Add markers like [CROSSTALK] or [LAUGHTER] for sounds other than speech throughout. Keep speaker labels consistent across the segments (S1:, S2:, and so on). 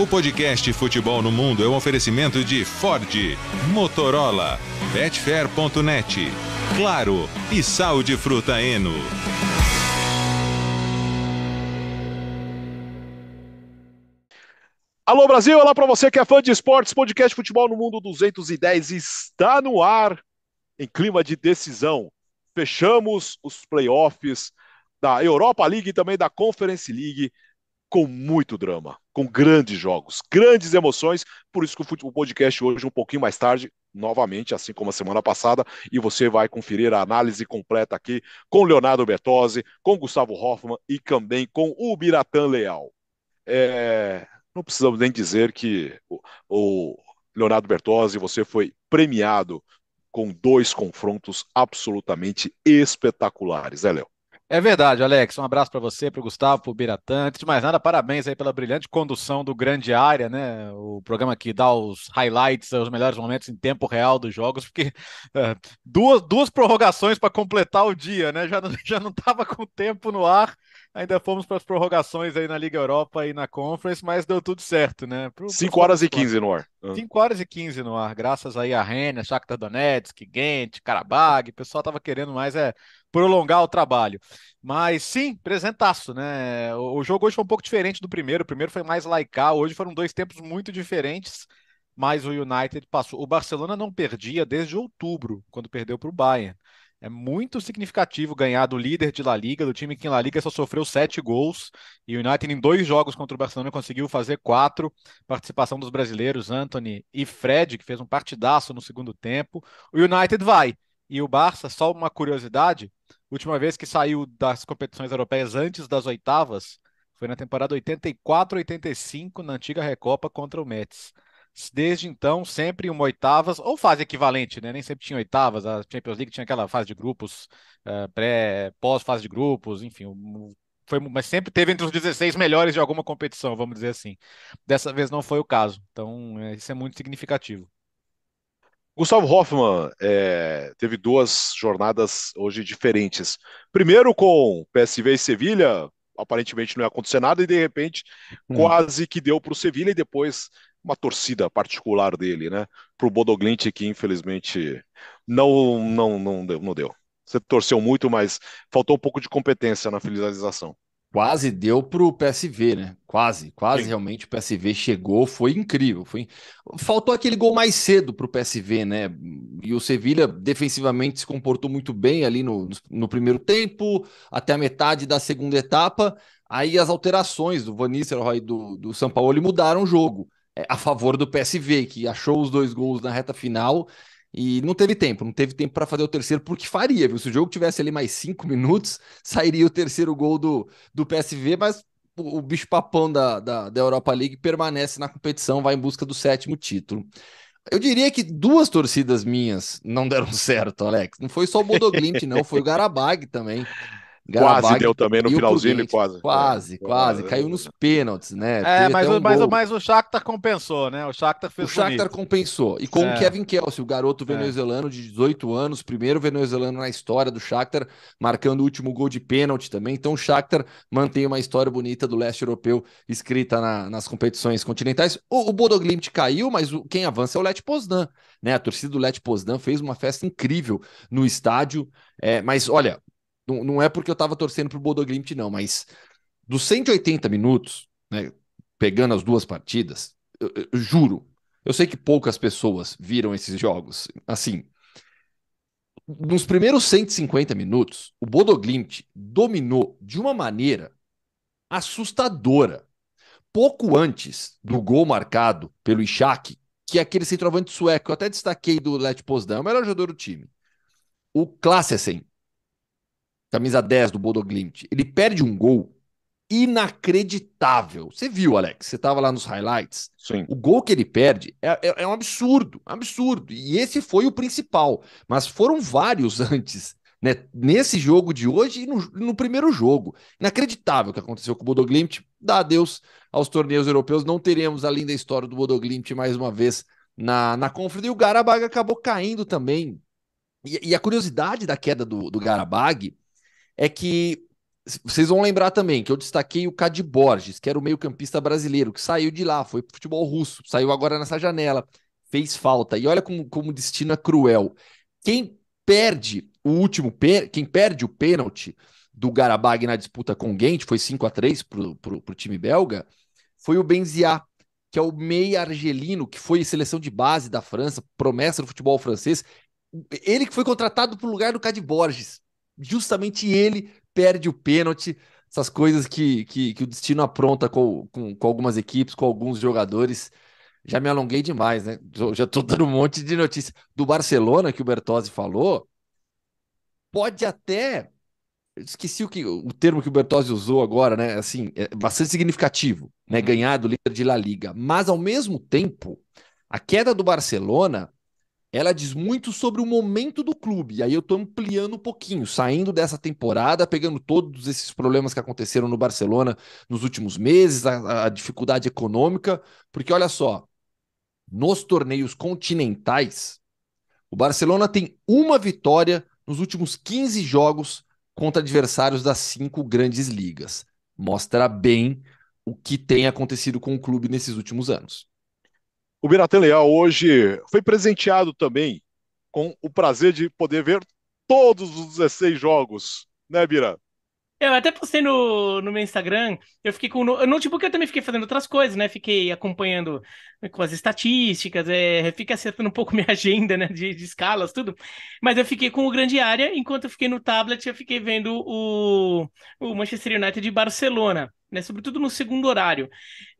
S1: O podcast Futebol no Mundo é um oferecimento de Ford, Motorola, Betfair.net, Claro e Sal de Fruta Eno. Alô Brasil, olá para você que é fã de esportes, podcast Futebol no Mundo 210 está no ar em clima de decisão. Fechamos os playoffs da Europa League e também da Conference League com muito drama, com grandes jogos, grandes emoções. Por isso que o podcast hoje, um pouquinho mais tarde, novamente, assim como a semana passada, e você vai conferir a análise completa aqui com Leonardo Bertozzi, com Gustavo Hoffman e também com o Biratã Leal. É, não precisamos nem dizer que o, Leonardo Bertozzi, você foi premiado com dois confrontos absolutamente espetaculares,
S2: né, Léo? É verdade, Alex. Um abraço para você, para o Gustavo, para o Biratã. Antes de mais nada, parabéns aí pela brilhante condução do Grande Área, né? O programa que dá os highlights, os melhores momentos em tempo real dos jogos, porque é, [LAUGHS] duas, duas prorrogações para completar o dia, né? Já, [LAUGHS] já não estava com tempo no ar, ainda fomos para as prorrogações aí na Liga Europa e na Conference, mas deu tudo certo, né? 5 horas e 15
S1: no ar. 5
S2: ah. horas e 15 no ar, graças aí a Rennes, Shakhtar Donetsk, Ghent, Karabag, o pessoal estava querendo mais é prolongar o trabalho. Mas sim, presentaço, né? O, jogo hoje foi um pouco diferente do primeiro. O primeiro foi mais laical, hoje foram dois tempos muito diferentes. Mas o United passou. O Barcelona não perdia desde outubro, quando perdeu para o Bayern. É muito significativo ganhar do líder de La Liga, do time que em La Liga só sofreu sete gols. E o United, em dois jogos contra o Barcelona, conseguiu fazer quatro. Participação dos brasileiros, Anthony e Fred, que fez um partidaço no segundo tempo. O United vai. E o Barça, só uma curiosidade, última vez que saiu das competições europeias antes das oitavas foi na temporada 84-85 na antiga Recopa contra o Mets. Desde então, sempre uma oitavas, ou fase equivalente, né? Nem sempre tinha oitavas, a Champions League tinha aquela fase de grupos, eh, pré, pós-fase de grupos, enfim, foi, mas sempre teve entre os 16 melhores de alguma competição, vamos dizer assim. Dessa vez não foi o caso, então eh, isso é muito significativo.
S1: Gustavo Hoffman é, teve duas jornadas hoje diferentes. Primeiro com PSV e Sevilha, aparentemente não ia acontecer nada, e de repente hum. quase que deu para o Sevilha, e depois uma torcida particular dele, né? Para o Bodoglint, que infelizmente não, não, não, deu, não deu. Você torceu muito, mas
S3: faltou um pouco de competência na finalização quase deu para o PSV, né? Quase, quase Sim. realmente o PSV chegou, foi incrível. Foi... Faltou aquele gol mais cedo para o PSV, né? E o Sevilha defensivamente se comportou muito bem ali no, no primeiro tempo, até a metade da segunda etapa. Aí as alterações do Van Nistelrooy do, do São Paulo mudaram o jogo é, a favor do PSV, que achou os dois gols na reta final e não teve tempo, não teve tempo para fazer o terceiro, porque faria, viu? Se o jogo tivesse ali mais cinco minutos, [LAUGHS] sairia o terceiro gol do, do PSV, mas o, o bicho-papão da, da, da Europa League permanece na competição, vai em busca do sétimo título. Eu diria que duas torcidas minhas não deram [LAUGHS] certo, Alex. Não foi só o Bodoglimp não, foi o Garabag também. Quase deu também no finalzinho, quase. Quase, é, quase, quase. Caiu nos pênaltis, né? É, mas, um mas,
S2: mas, o Shakhtar compensou, né? O Shakhtar fez O Shakhtar bonito.
S3: compensou. E com é. o Kevin Kelsey, o garoto é. venezuelano de 18 anos, primeiro venezuelano na história do Shakhtar, marcando o último gol de pênalti também. Então o Shakhtar mantém uma história bonita do leste europeu escrita na, nas competições continentais. O, o caiu, mas o, quem avança é o Let Poznan, né? A torcida do Let Poznan fez uma festa incrível no estádio. É, mas olha, não, não é porque eu tava torcendo pro o Glimt, não, mas dos 180 minutos, né, pegando as duas partidas, eu, eu, eu juro, eu sei que poucas pessoas viram esses jogos. Assim, nos primeiros 150 minutos, o Bodo dominou de uma maneira assustadora. Pouco antes do gol marcado pelo Ishak, que é aquele centroavante sueco, eu até destaquei do Let Poznan, é o melhor jogador do time. O Klaassen camisa 10 do Bodoglimt, ele perde um gol inacreditável. Você viu, Alex? Você estava lá nos highlights. Sim. O gol que ele perde é, é, é, um absurdo, absurdo. E esse foi o principal. Mas foram vários [LAUGHS] antes, né? Nesse jogo de hoje e no, no primeiro jogo. Inacreditável o que aconteceu com o Bodoglimt. Dá adeus aos torneios europeus. Não teremos a linda história do Bodoglimt mais uma vez na, na Conference. E o Garabag acabou caindo também. E, e a curiosidade da queda do, do Garabag é que vocês vão lembrar também que eu destaquei o Cad Borges, que era o meio-campista brasileiro, que saiu de lá, foi pro futebol russo, saiu agora nessa janela, fez falta. E olha como, como destina é cruel. Quem perde o último, quem perde o pênalti do Garabag na disputa com o Gente foi 5 a 3 pro, pro, pro time belga, foi o Benziá, que é o meia argelino, que foi seleção de base da França, promessa do futebol francês. Ele que foi contratado para o lugar do Cad Borges justamente ele perde o pênalti. Essas coisas que, que, que o destino apronta com, com, com, algumas equipes, com alguns jogadores. Já me alonguei demais, né? Já estou dando um monte de notícias. Do Barcelona, que o Bertozzi falou, pode até. Esqueci o, que, o termo que o Bertozzi usou agora, né? Assim, é bastante significativo, né? Uhum. Ganhar do líder de La Liga. Mas, ao mesmo tempo, a queda do Barcelona ela diz muito sobre o momento do clube. E aí eu estou ampliando um pouquinho, saindo dessa temporada, pegando todos esses problemas que aconteceram no Barcelona nos últimos meses, a, a dificuldade econômica, porque olha só, nos torneios continentais, o Barcelona tem uma vitória nos últimos 15 jogos contra adversários das cinco grandes ligas. Mostra bem o que tem acontecido com o clube nesses últimos anos.
S1: O Biratan Leal hoje foi presenteado também com o prazer de poder ver todos os 16 jogos, né, Bira?
S4: Eu até postei no, no meu Instagram, eu fiquei com. No notebook eu também fiquei fazendo outras coisas, né? Fiquei acompanhando com as estatísticas, é, fica acertando um pouco [LAUGHS] minha agenda, né? De, de escalas, tudo. Mas eu fiquei com o grande área, enquanto eu fiquei no tablet, eu fiquei vendo o, o Manchester United de Barcelona né? Sobretudo no segundo horário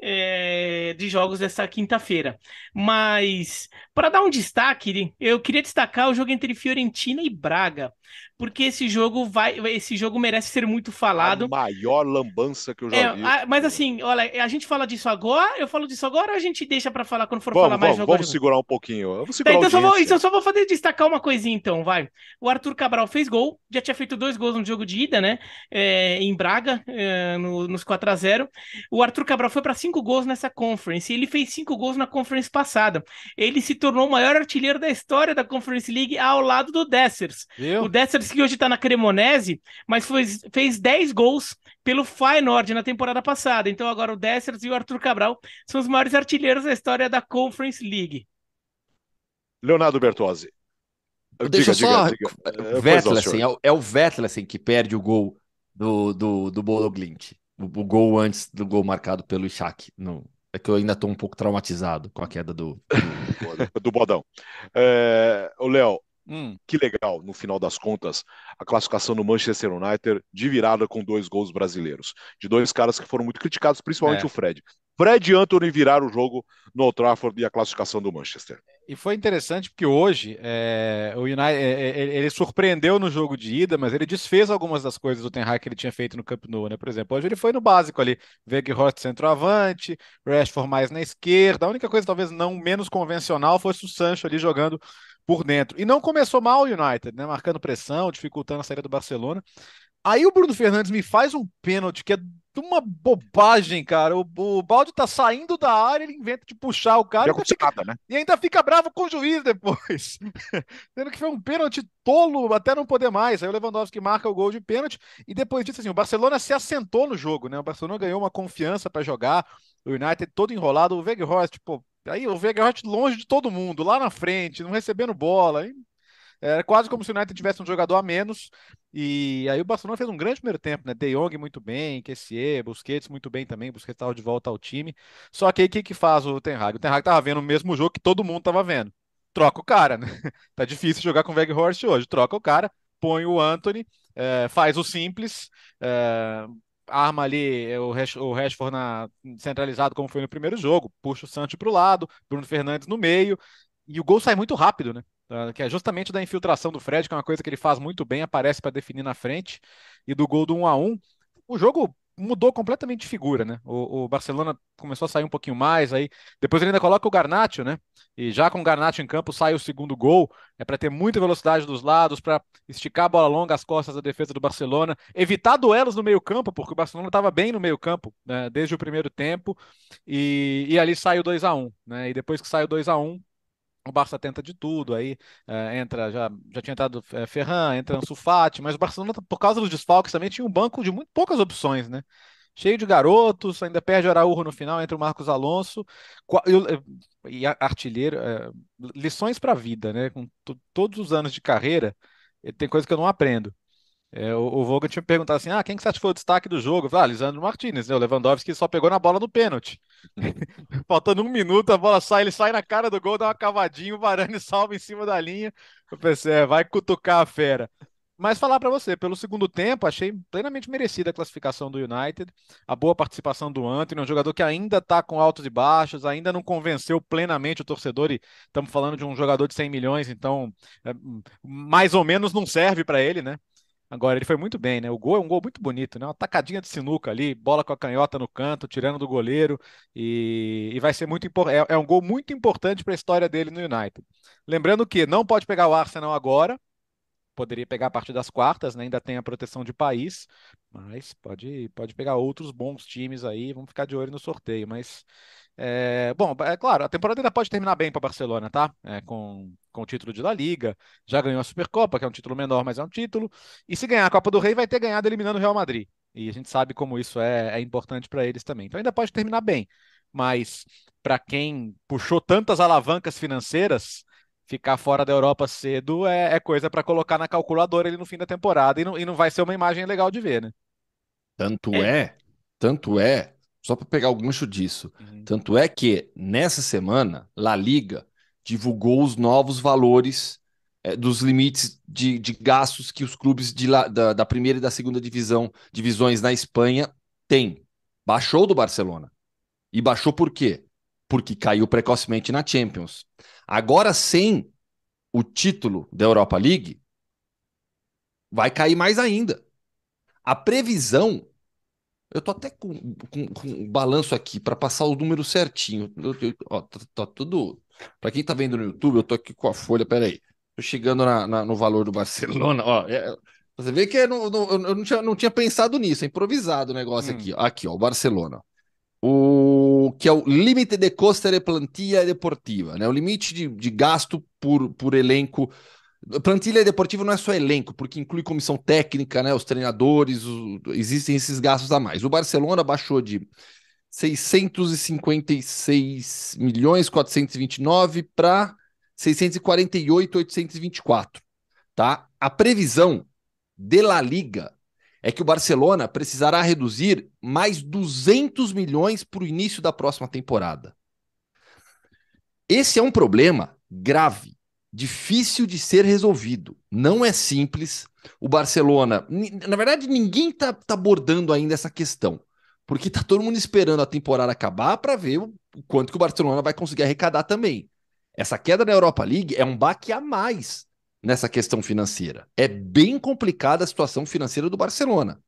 S4: é, de jogos dessa quinta-feira. Mas para dar um destaque, eu queria destacar o jogo entre Fiorentina e Braga, porque esse jogo vai, esse jogo
S1: merece ser muito falado. A maior lambança que eu já é, vi. A,
S4: mas assim, olha, a gente fala disso agora, eu falo disso agora, ou a gente deixa para falar quando for vamos, falar vamos, mais. Vamos, vamos segurar
S1: um pouquinho. vou segurar tá, então, então só vou, então
S4: só vou fazer destacar uma coisinha então, vai. O Arthur Cabral fez gol, já tinha feito dois gols no jogo de ida, né? É, em Braga, é, no, nos quatro 4 a 0 O Arthur Cabral foi para cinco gols nessa Conference. ele fez cinco gols na Conference passada. Ele se tornou o maior artilheiro da história da Conference League ao lado do Dessers. Viu? O Dessers que hoje está na Cremonese, mas foi, fez 10 gols pelo Feyenoord na temporada passada. Então agora o Dessers e o Arthur Cabral são os maiores artilheiros da história da Conference League.
S3: Leonardo Bertozzi. Deixa diga, só. Diga, diga. Vettel, assim, é, o, é o Vettel assim, que perde o gol do, do, do Bolo Glint o, o gol antes do gol marcado pelo Ishak. Não, é que eu ainda estou um pouco traumatizado com a queda do, do, [LAUGHS] Bodão. É,
S1: o Léo, hum, que legal, no final das contas, a classificação do Manchester United de virada com dois gols brasileiros. De dois caras que foram muito criticados, principalmente é. o Fred. Fred e Anthony viraram o jogo no Old Trafford e a classificação do Manchester.
S2: E foi interessante porque hoje é, o United é, é, é, ele surpreendeu no jogo de ida, mas ele desfez algumas das coisas do Ten Hag que ele tinha feito no Camp Nou, né? Por exemplo, hoje ele foi no básico ali, Weghorst centroavante, Rashford mais na esquerda. A única coisa talvez não menos convencional fosse o Sancho ali jogando por dentro. E não começou mal o United, né? Marcando pressão, dificultando a saída do Barcelona. Aí o Bruno Fernandes me faz um pênalti que é uma bobagem, cara. O, o Balde tá saindo da área, ele inventa de puxar o cara. fica, nada, né? E ainda fica bravo com o juiz depois. Sendo [LAUGHS] que foi um pênalti tolo até não poder mais. Aí o Lewandowski marca o gol de pênalti. E depois disso, assim, o Barcelona se assentou no jogo, né? O Barcelona ganhou uma confiança para jogar. O United todo enrolado. O Weghorst, pô, aí o Weghorst longe de todo mundo, lá na frente, não recebendo bola. Hein? Era quase como se o United tivesse um jogador a menos. E aí o Barcelona fez um grande primeiro tempo, né? De Jong muito bem, Kessie, Busquets muito bem também, Busquets estava de volta ao time. Só que aí o que, que faz o Ten Hag? O Ten Hag tava vendo o mesmo jogo que todo mundo estava vendo. Troca o cara, né? [LAUGHS] tá difícil jogar com o Weghorst hoje. Troca o cara, põe o Anthony, é, faz o simples, é, arma ali eh, o, Rash, o Rashford na, centralizado como foi no primeiro jogo, puxa o Sancho para o lado, Bruno Fernandes no meio, e o gol sai muito rápido, né? Ah, que é justamente da infiltração do Fred, que é uma coisa que ele faz muito bem, aparece para definir na frente, e do gol do 1 a 1 O jogo mudou completamente de figura, né? O, o, Barcelona começou a sair um pouquinho mais, aí depois ele ainda coloca o Garnacho, né? E já com o Garnacho em campo sai o segundo gol, é para ter muita velocidade dos lados, para esticar a bola longa às costas da defesa do Barcelona, evitar duelos no meio campo, porque o Barcelona estava bem no meio campo né? desde o primeiro tempo, e, e ali sai o 2 a 1 né? E depois que sai o 2 a 1 o Barça tenta de tudo, aí eh, entra, já, já tinha entrado é, Ferran, entra o Fati, mas o Barcelona, por causa dos desfalques também, tinha um banco de muito poucas opções, né? Cheio de garotos, ainda perde o Araújo no final, entra o Marcos Alonso, e eh, artilheiro, é, lições para a vida, né? Com todos os anos de carreira, tem coisa que eu não aprendo. É, o, o Vogel tinha perguntado assim: ah, quem que você acha que foi o destaque do jogo? falei, ah, Lisandro Martinez, né? O Lewandowski só pegou na bola no pênalti. [LAUGHS] Faltando um minuto, a bola sai, ele sai na cara do gol, dá uma cavadinha, o Varane [LAUGHS] salva em cima da linha. Eu pensei, é, vai cutucar a fera. Mas falar para você, pelo segundo tempo, achei plenamente merecida a classificação do United, a boa participação do Anthony um jogador que ainda está com altos e baixos, ainda não convenceu plenamente o torcedor, e estamos falando de um jogador de 100 milhões, então é, mais ou menos não serve para ele, né? Agora, ele foi muito bem, né? O gol é um gol muito bonito, né? Uma tacadinha de sinuca ali, bola com a canhota no canto, tirando do goleiro. E, e vai ser muito importante. É, é um gol muito importante para a história dele no United. Lembrando que não pode pegar o Arsenal agora. Poderia pegar a partir das quartas, né? ainda tem a proteção de país, mas pode, pode pegar outros bons times aí. Vamos ficar de olho no sorteio. Mas, é... bom, é claro, a temporada ainda pode terminar bem para Barcelona, tá? É, com com o título de La Liga, já ganhou a Supercopa, que é um título menor, mas é um título. E se ganhar a Copa do Rei, vai ter ganhado eliminando o Real Madrid. E a gente sabe como isso é, é importante para eles também. Então ainda pode terminar bem, mas para quem puxou tantas alavancas financeiras, ficar fora da Europa cedo é, é coisa para colocar na calculadora ele no fim da temporada e não, e não vai ser uma imagem legal de
S3: ver, né? Tanto é, é tanto é, só para pegar o gancho disso, uhum. tanto é que nessa semana, La Liga divulgou os novos valores é, dos limites de, de, gastos que os clubes de, da, da primeira e da segunda divisão, divisões na Espanha, têm. Baixou do Barcelona. E baixou por quê? Porque caiu precocemente na Champions. Agora, sem o título da Europa League, vai cair mais ainda. A previsão. Eu tô até com, um balanço aqui para passar o número certinho. Eu, eu, ó, tá, tá tudo para quem está vendo no YouTube, eu estou aqui com a folha, peraí. Estou chegando na, na, no valor do Barcelona. Ó, é, você vê que é no, no, eu não tinha, não tinha, pensado nisso, é improvisado o negócio hum. aqui. Aqui, ó, o Barcelona. O que é o limite de costa de plantilha deportiva, né? O limite de, de gasto por, por elenco Plantilha deportiva não é só elenco, porque inclui comissão técnica, né, os treinadores, o... existem esses gastos a mais. O Barcelona baixou de 656 milhões 429 para 648 824, tá? A previsão de La Liga é que o Barcelona precisará reduzir mais 200 milhões para o início da próxima temporada. Esse é um problema grave, difícil de ser resolvido. Não é simples. O Barcelona, na verdade, ninguém está tá abordando ainda essa questão. Porque tá todo mundo esperando a temporada acabar para ver o quanto que o Barcelona vai conseguir arrecadar também. Essa queda na Europa League é um baque a mais nessa questão financeira. É bem complicada a situação financeira do Barcelona.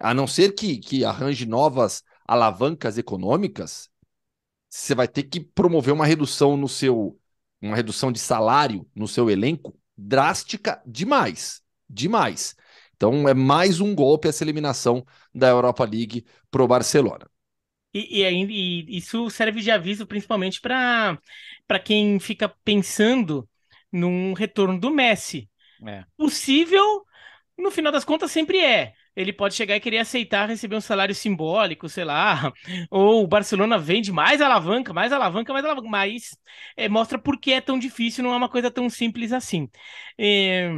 S3: A não ser que, que arranje novas alavancas econômicas, você vai ter que promover uma redução no seu uma redução de salário no seu elenco drástica demais, demais. Então é mais um golpe essa eliminação da Europa League para o Barcelona.
S4: E, e, e, isso serve de aviso principalmente para quem fica pensando num retorno do Messi. É. Possível, no final das contas, sempre é. Ele pode chegar e querer aceitar receber um salário simbólico, sei lá. [LAUGHS] Ou o Barcelona vende mais alavanca, mais alavanca, mais alavanca. Mas é, mostra por que é tão difícil, não é uma coisa tão simples assim. É,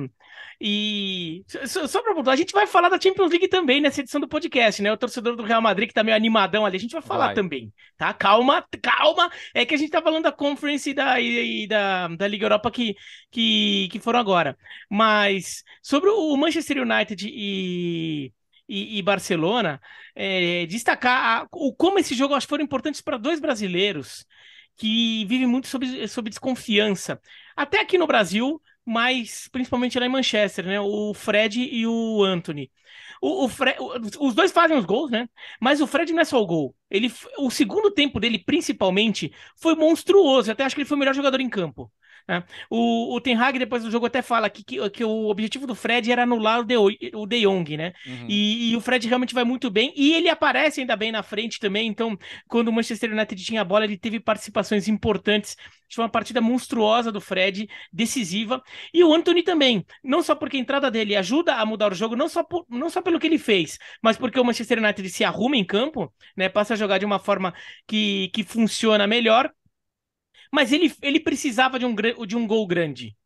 S4: e só, para a gente vai falar da Champions League também nessa edição do podcast, né? O torcedor do Real Madrid que tá meio animadão ali, a gente vai falar vai. também, tá? Calma, calma. É que a gente tá falando da Conference e da, e, e da, da Liga Europa que, que, que foram agora. Mas sobre o Manchester United e, e, e, Barcelona, é, destacar a, o, como esses jogos foram importantes para dois brasileiros que vivem muito sobre sob desconfiança. Até aqui no Brasil, mas principalmente lá é em Manchester, né? O Fred e o Anthony. O, o Fred, os dois fazem os gols, né? Mas o Fred não é só o gol. Ele, o segundo tempo dele, principalmente, foi monstruoso. Eu até acho que ele foi o melhor jogador em campo. É. O, o Ten Hag, depois do jogo, até fala que, que, que o objetivo do Fred era anular o De, o de Jong, né? Uhum. E, e, o Fred realmente vai muito bem. E ele aparece ainda bem na frente também. Então, quando o Manchester United tinha a bola, ele teve participações importantes. Foi uma partida monstruosa do Fred, decisiva. E o Anthony também. Não só porque a entrada dele ajuda a mudar o jogo, não só, por, não só pelo que ele fez, mas porque o Manchester United se arruma em campo, né? Passa a jogar de uma forma que, que funciona melhor. Mas ele, ele precisava de um, de um gol grande.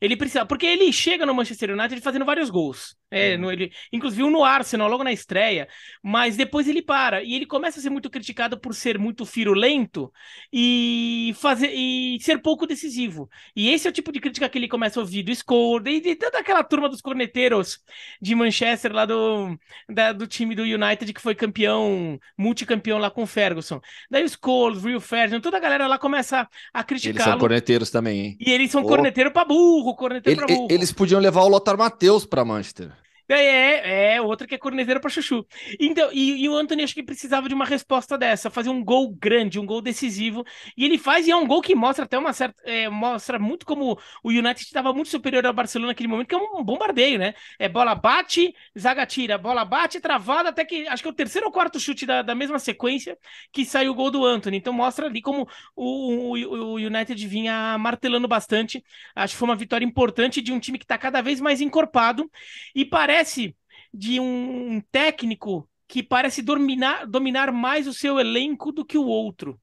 S4: Ele precisa, porque ele chega no Manchester United fazendo vários gols. É, é. No, ele, inclusive um no Arsenal, logo na estreia. Mas depois ele para. E ele começa a ser muito criticado por ser muito firulento e, fazer, e ser pouco decisivo. E esse é o tipo de crítica que ele começa a ouvir do Scold e de toda aquela turma dos corneteiros de Manchester, lá do, da, do time do United, que foi campeão, multicampeão lá com o Ferguson. Daí o Scholes, Real Ferguson, toda a galera lá começa a criticar Eles são
S3: corneteiros também, hein? E eles são oh. corneteiro
S4: pra burro, cornetei ele, pra burro. Eles
S3: podiam levar o Lothar Matheus pra Manchester.
S4: É, é, é outra que é corneteira para chuchu. Então, e, e, o Anthony acho que precisava de uma resposta dessa, fazer um gol grande, um gol decisivo. E ele faz, e é um gol que mostra até uma certa. É, mostra muito como o United estava muito superior ao Barcelona naquele momento, que é um bombardeio, né? É bola bate, zaga tira, bola bate, travada, até que acho que é o terceiro ou quarto chute da, da mesma sequência que saiu o gol do Anthony. Então mostra ali como o, o, o United vinha martelando bastante. Acho que foi uma vitória importante de um time que está cada vez mais encorpado. E parece Parece de um técnico que parece dominar, dominar mais o seu elenco do que o outro.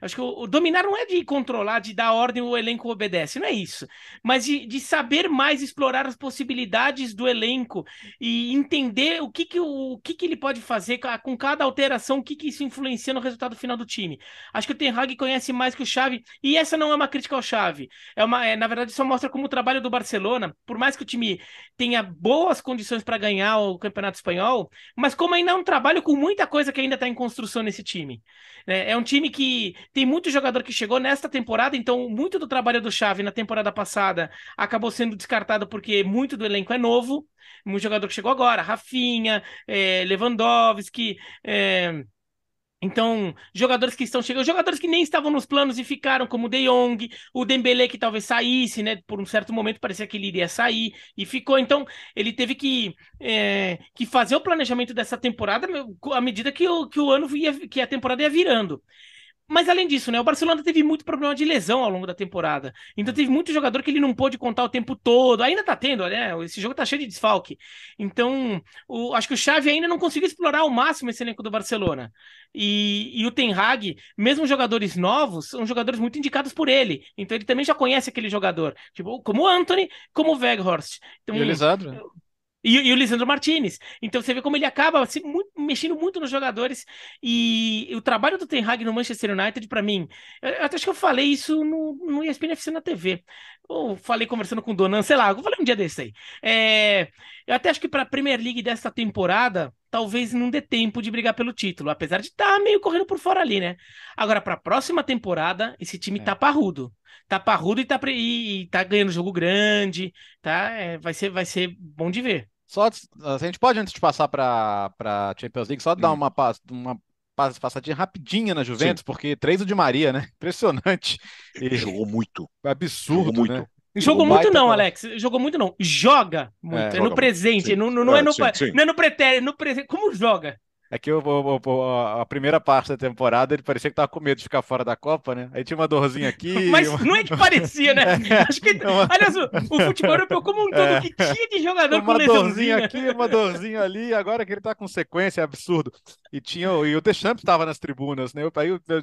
S4: Acho que o, o, dominar não é de controlar, de dar ordem, o elenco obedece, não é isso. Mas de, de saber mais explorar as possibilidades do elenco e entender o que, que, o, o que, que ele pode fazer com cada alteração, o que, que isso influencia no resultado final do time. Acho que o Ten Hag conhece mais que o Xavi, e essa não é uma crítica ao Xavi. É uma, é, na verdade, só mostra como o trabalho do Barcelona, por mais que o time tenha boas condições para ganhar o Campeonato Espanhol, mas como ainda é um trabalho com muita coisa que ainda está em construção nesse time. Né? É um time que tem muito jogador que chegou nesta temporada, então muito do trabalho do Xavi na temporada passada acabou sendo descartado porque muito do elenco é novo. Muito jogador que chegou agora, Rafinha, é, Lewandowski, é... Então, jogadores que estão chegando, jogadores que nem estavam nos planos e ficaram, como o De Jong, o Dembele que talvez saísse, né? Por um certo momento parecia que ele iria sair e ficou. Então, ele teve que, é, que fazer o planejamento dessa temporada à medida que o, que o ano ia, que a temporada ia virando. Mas além disso, né, o Barcelona teve muito problema de lesão ao longo da temporada. Então é. teve muito jogador que ele não pôde contar o tempo todo. Ainda tá tendo, né? Esse jogo tá cheio de desfalque. Então, o, acho que o Xavi ainda não conseguiu explorar ao máximo esse elenco do Barcelona. E, e o Ten Hag, mesmo jogadores novos, são jogadores muito indicados por ele. Então ele também já conhece aquele jogador. Tipo, como o Anthony, como o Weghorst. Então, e é o Lisandro. Né? E, e, o Lisandro Martinez. Então você vê como ele acaba assim, muito, mexendo muito nos jogadores. E, e o trabalho do Ten Hag no Manchester United, para mim, eu, eu, acho que eu falei isso no, no ESPN FC na TV. Ou falei conversando com o Donan, sei lá, eu falei um dia desse aí. É, eu até acho que para a Premier League dessa temporada, talvez não dê tempo de brigar pelo título, apesar de estar tá meio correndo por fora ali, né? Agora, para a próxima temporada, esse time é. tá parrudo. Tá parrudo e tá, e, e tá ganhando jogo
S2: grande, tá? É, vai, ser, vai ser bom de ver. Só, ah, a gente pode, antes de passar para Champions League, só dar hum. uma, uma passadinha rapidinha na Juventus, Sim. porque três o de Maria, né? [LAUGHS] Impressionante. Ele jogou muito. Absurdo, jogou muito. Né? Jogou muito não,
S4: Alex. Jogou muito não. Joga
S2: muito. É, é no presente. Não, não, é, é no, sim, sim. não
S4: é no pretérito. No
S2: pre... Como joga? É que o, o, a primeira parte da temporada ele parecia que tava com medo de ficar fora da Copa, né? Aí tinha uma dorzinha aqui. [LAUGHS] Mas uma... não é que parecia, né? [LAUGHS] É, Acho que. Aliás, o,
S5: o futebol europeu como um todo é, que tinha de jogador com Uma dorzinha aqui,
S2: uma dorzinha ali, agora que ele tá com sequência, é absurdo. E tinha e o Deschamps estava nas tribunas, né? Eu, eu, eu,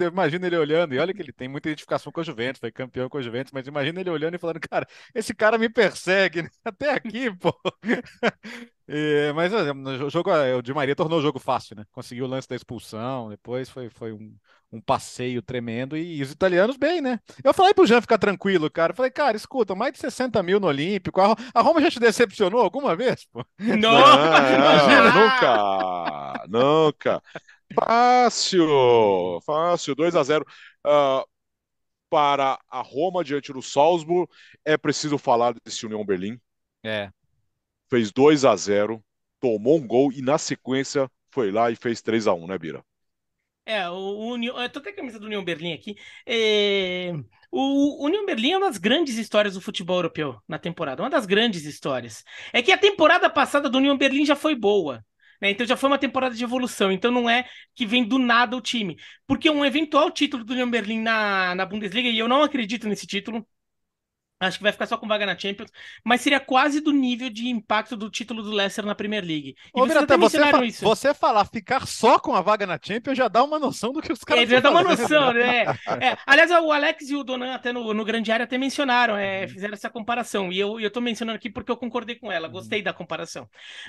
S2: eu, imagino ele olhando, e olha que ele tem muita identificação com a Juventus, foi campeão com a Juventus, mas imagina ele olhando e falando, cara, esse cara me persegue, né? até aqui, pô mas o jogo, eh, o Di Maria tornou o jogo fácil, né? Conseguiu o lance da expulsão, depois foi, foi um, um passeio tremendo. E, e, os italianos bem, né? Eu falei pro Jean ficar tranquilo, cara. Eu falei, cara, escuta, mais de 60 mil no Olímpico. A, a Roma já te decepcionou alguma vez, pô? Não! não
S1: nunca! Nunca! Fácil! Fácil, 2 a 0 uh, ah, Para a Roma diante do Salzburg, é preciso falar desse União Berlim. É fez 2 a 0 tomou um gol e na sequência foi lá e fez 3 a 1 né, Bira?
S4: É, o União. Eu tô até a camisa do União Berlim aqui. É... O União Berlim é uma das grandes histórias do futebol europeu na temporada. Uma das grandes histórias. É que a temporada passada do União Berlim já foi boa. Né? Então já foi uma temporada de evolução. Então não é que vem do nada o time. Porque um eventual título do União Berlim na, na Bundesliga, e eu não acredito nesse título, Acho que vai ficar só com vaga na Champions, mas seria quase do nível de impacto do título do Leicester na Premier League. E Ô, você, Mirata, você, fa isso. você
S2: falar ficar só com a vaga na Champions já dá uma noção do que os caras. É, já dá uma noção, né? [LAUGHS]
S4: É. Aliás, o Alex e o Donan até no, no Grande Área até mencionaram, é, uhum. fizeram essa comparação. E eu, eu tô mencionando aqui porque eu concordei com ela, gostei uhum. da comparação.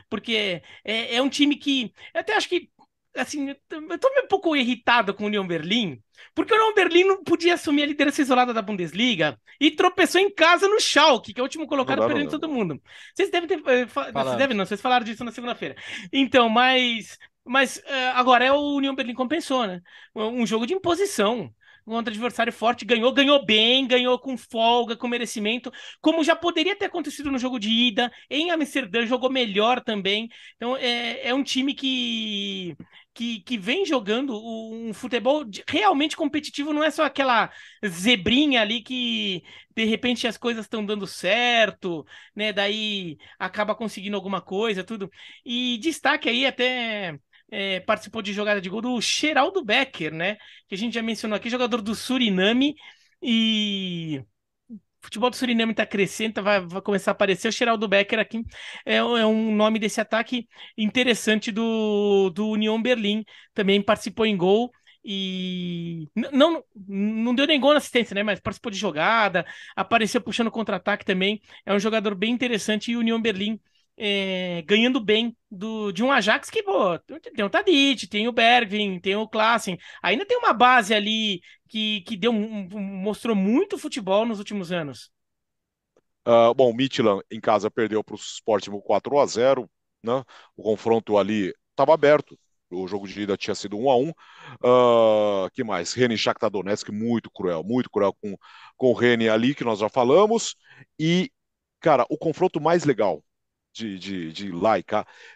S4: Porque é, é um time que. Eu até acho que assim, eu tô meio um pouco irritado com o União Berlim, porque o União Berlim não podia assumir a liderança isolada da Bundesliga e tropeçou em casa no Schalke, que é o último colocado, perdendo todo mundo. Vocês devem ter... Eh, vocês devem não, vocês falaram disso na segunda-feira. Então, mas... Mas eh, agora é o União Berlim compensou, né? Um jogo de imposição um adversário forte, ganhou, ganhou bem, ganhou com folga, com merecimento, como já poderia ter acontecido no jogo de ida, em Amsterdã jogou melhor também. Então é, é um time que, que, que vem jogando um futebol realmente competitivo, não é só aquela zebrinha ali que de repente as coisas estão dando certo, né? Daí acaba conseguindo alguma coisa, tudo. E destaque aí até é, participou de jogada de gol do Geraldo Becker, né? Que a gente já mencionou aqui, jogador do Suriname e o futebol do Suriname está crescendo, tá, vai, vai, começar a aparecer. O Geraldo Becker aqui é, é um nome desse ataque interessante do, do União Berlim. Também participou em gol e não, não deu nem gol na assistência, né? Mas participou de jogada, apareceu puxando contra-ataque também. É um jogador bem interessante e o União Berlim é, ganhando bem do, de um Ajax que, pô, tem o Tadic, tem o Bergvin, tem o Klassen, ainda tem uma base ali que, que deu, mostrou muito futebol nos últimos anos.
S1: Uh, bom, o Midland em casa perdeu para o Sporting 4 a 0 né? O confronto ali estava aberto, o jogo de ida tinha sido 1 a 1 uh, ah, que mais? Reni Shakhtar Donetsk, muito cruel, muito cruel com, com o Reni ali, que nós já falamos. E, cara, o confronto mais legal de, de, de lá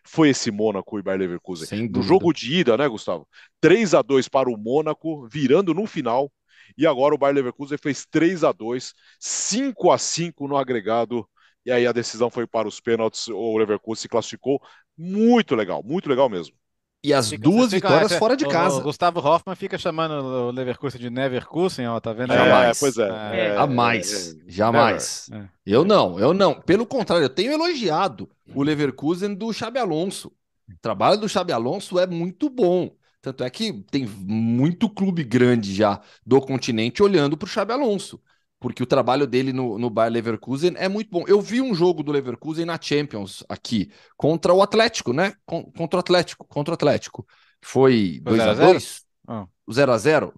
S1: foi esse Mônaco e Bayer Leverkusen. No jogo de ida, né, Gustavo? 3 a 2 para o Mônaco, virando no final. E agora o Bayer Leverkusen fez 3 a 2 5 a 5 no agregado. E aí a decisão foi para os pênaltis. O Leverkusen se classificou. Muito legal, muito legal mesmo. E as fica, duas fica, vitórias é, fora de o, casa. O
S2: Gustavo Hoffmann fica chamando o Leverkusen de Neverkusen, ó, tá vendo? É, é, é. é, jamais. pois é. Jamais. Jamais.
S3: Eu não, eu não. Pelo contrário, eu tenho elogiado o Leverkusen do Xabi Alonso. O trabalho do Xabi Alonso é muito bom. Tanto é que tem muito clube grande já do continente olhando para o Xabi Alonso porque o trabalho dele no, no Bayer Leverkusen é muito bom. Eu vi um jogo do Leverkusen na Champions aqui, contra o Atlético, né? contra o Atlético, contra o Atlético. Foi 2x2? 0x0? Ah.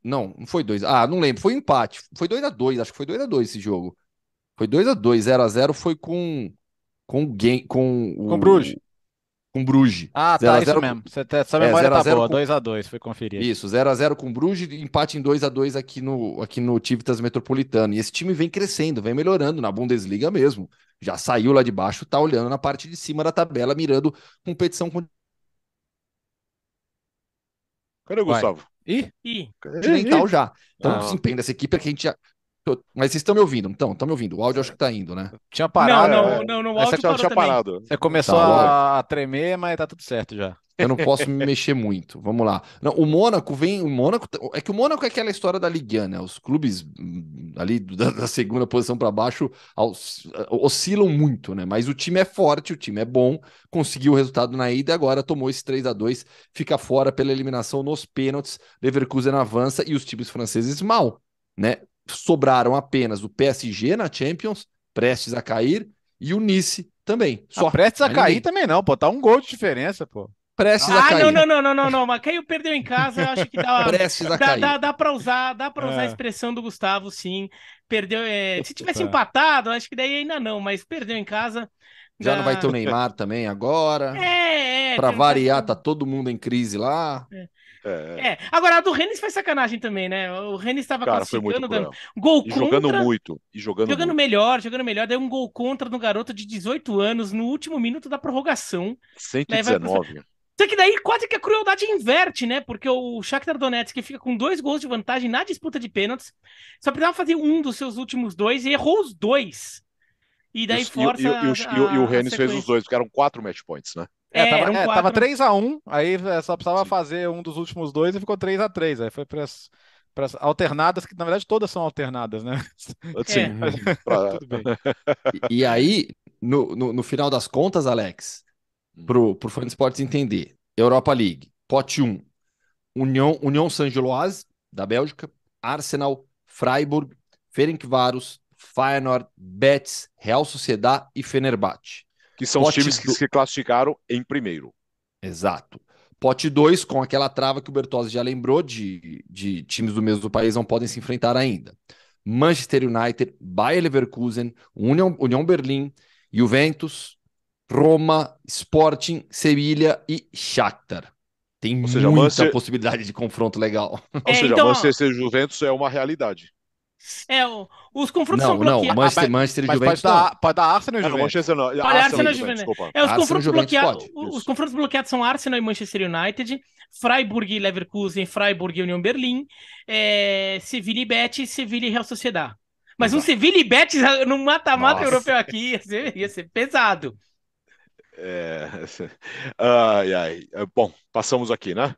S3: Não, não foi 2. Ah, não lembro. Foi um empate. Foi 2x2, acho que foi 2x2 esse jogo. Foi 2x2, 0x0 foi com. Com, game, com, com o Bruges com Bruges. Ah, tá, zero tá, isso zero... mesmo. Você tá, essa é, memória é, tá boa,
S2: 2x2, com... foi conferir. Isso,
S3: 0x0 com Bruges, empate em 2x2 aqui no, aqui no Tivitas Metropolitano. E esse time vem crescendo, vem melhorando na Bundesliga mesmo. Já saiu lá de baixo, tá olhando na parte de cima da tabela, mirando competição com... Cadê o Gustavo? Ih,
S1: continental já. Então, o ah. desempenho
S3: dessa equipe é que a gente mas vocês estão me ouvindo? Então, estão me ouvindo. O áudio acho que está indo, né? Tinha parado. Não, não, não, não o áudio parou tinha também. parado. Você começou tá,
S2: a tremer, mas
S3: tá tudo certo já. Eu não posso me mexer muito. Vamos lá. Não, o Mônaco vem. O Mônaco tá, é que o Mônaco é aquela história da Ligue 1, né? Os clubes hum, ali da, da segunda posição para baixo os, oscilam muito, né? Mas o time é forte, o time é bom, conseguiu o resultado na ida, agora tomou esse 3 a 2 fica fora pela eliminação nos pênaltis. Leverkusen avança e os times franceses mal, né? sobraram apenas o PSG na Champions, prestes a cair, e o Nice também. Ah, Só. Ah, prestes a, cair também não, pô. Tá um gol de diferença, pô. Prestes ah, a cair. Ah, não, não,
S4: não, não, não, não. Mas quem perdeu em casa, acho que dá. [LAUGHS] prestes a dá, cair. Dá, dá pra usar, dá pra usar é. a expressão do Gustavo, sim. Perdeu. É... se tivesse é. empatado, acho que daí ainda não, mas perdeu em casa.
S3: Já não vai ter o Neymar também agora.
S4: É, é. Pra variar,
S3: tá todo mundo em crise lá. É. É, é. é.
S4: Agora, a do Rennes foi sacanagem também, né? O Rennes estava classificando, dando gol e Jogando muito. E jogando jogando muito. melhor, jogando melhor. Deu um gol contra no garoto de 18 anos no último minuto da prorrogação.
S2: 119. Né?
S4: Só que daí quase que a crueldade inverte, né? Porque o Shakhtar Donetsk fica com dois gols de vantagem na disputa de pênaltis, só precisava fazer um dos seus últimos dois e errou os dois.
S1: E daí Isso, força. E, e, e, a, a, e o Rennes fez os dois, eram quatro match points, né?
S2: É, é, tava, é, tava 3x1, aí é, só precisava fazer um dos últimos dois e ficou 3x3. Aí foi para as alternadas, que na verdade todas são alternadas, né? Sim. [LAUGHS]
S3: É. [LAUGHS] Tudo bem. E, e aí, no, no, no, final das contas, Alex, hum. pro, pro fã de esportes entender, Europa League, pote 1, União, União saint geloise da Bélgica, Arsenal, Freiburg, Ferencváros, Feyenoord, Betis, Real Sociedad e Fenerbahçe que são Pote os times do... que se classificaram em primeiro. Exato. Pote 2, com aquela trava que o Bertozzi já lembrou, de, de times do mesmo país não podem se enfrentar ainda. Manchester United, Bayer Leverkusen, União, União Berlim, Juventus, Roma, Sporting, Sevilha e Shakhtar. Tem seja, muita Manchester... possibilidade de confronto legal. Ou é, seja, então... Manchester
S1: Juventus é uma
S3: realidade.
S4: É, o, os confrontos não, são bloqueados.
S3: Não, Manchester, ah, Manchester e
S1: Juventus. Pode dar, pode dar Arsenal e Juventus. Manchester Pode Arsenal, e Juventus. É, os, confrontos bloqueados,
S4: os confrontos bloqueados são Arsenal e Manchester United, Freiburg e Leverkusen, Freiburg e União Berlim, é, e Betis, Sevilha e Real Sociedade. Mas Exato. um Sevilha e Betis [LAUGHS] no mata-mata europeu aqui ia ser, ia ser pesado.
S1: É... [LAUGHS] Ai, ai. É, bom, passamos aqui, né?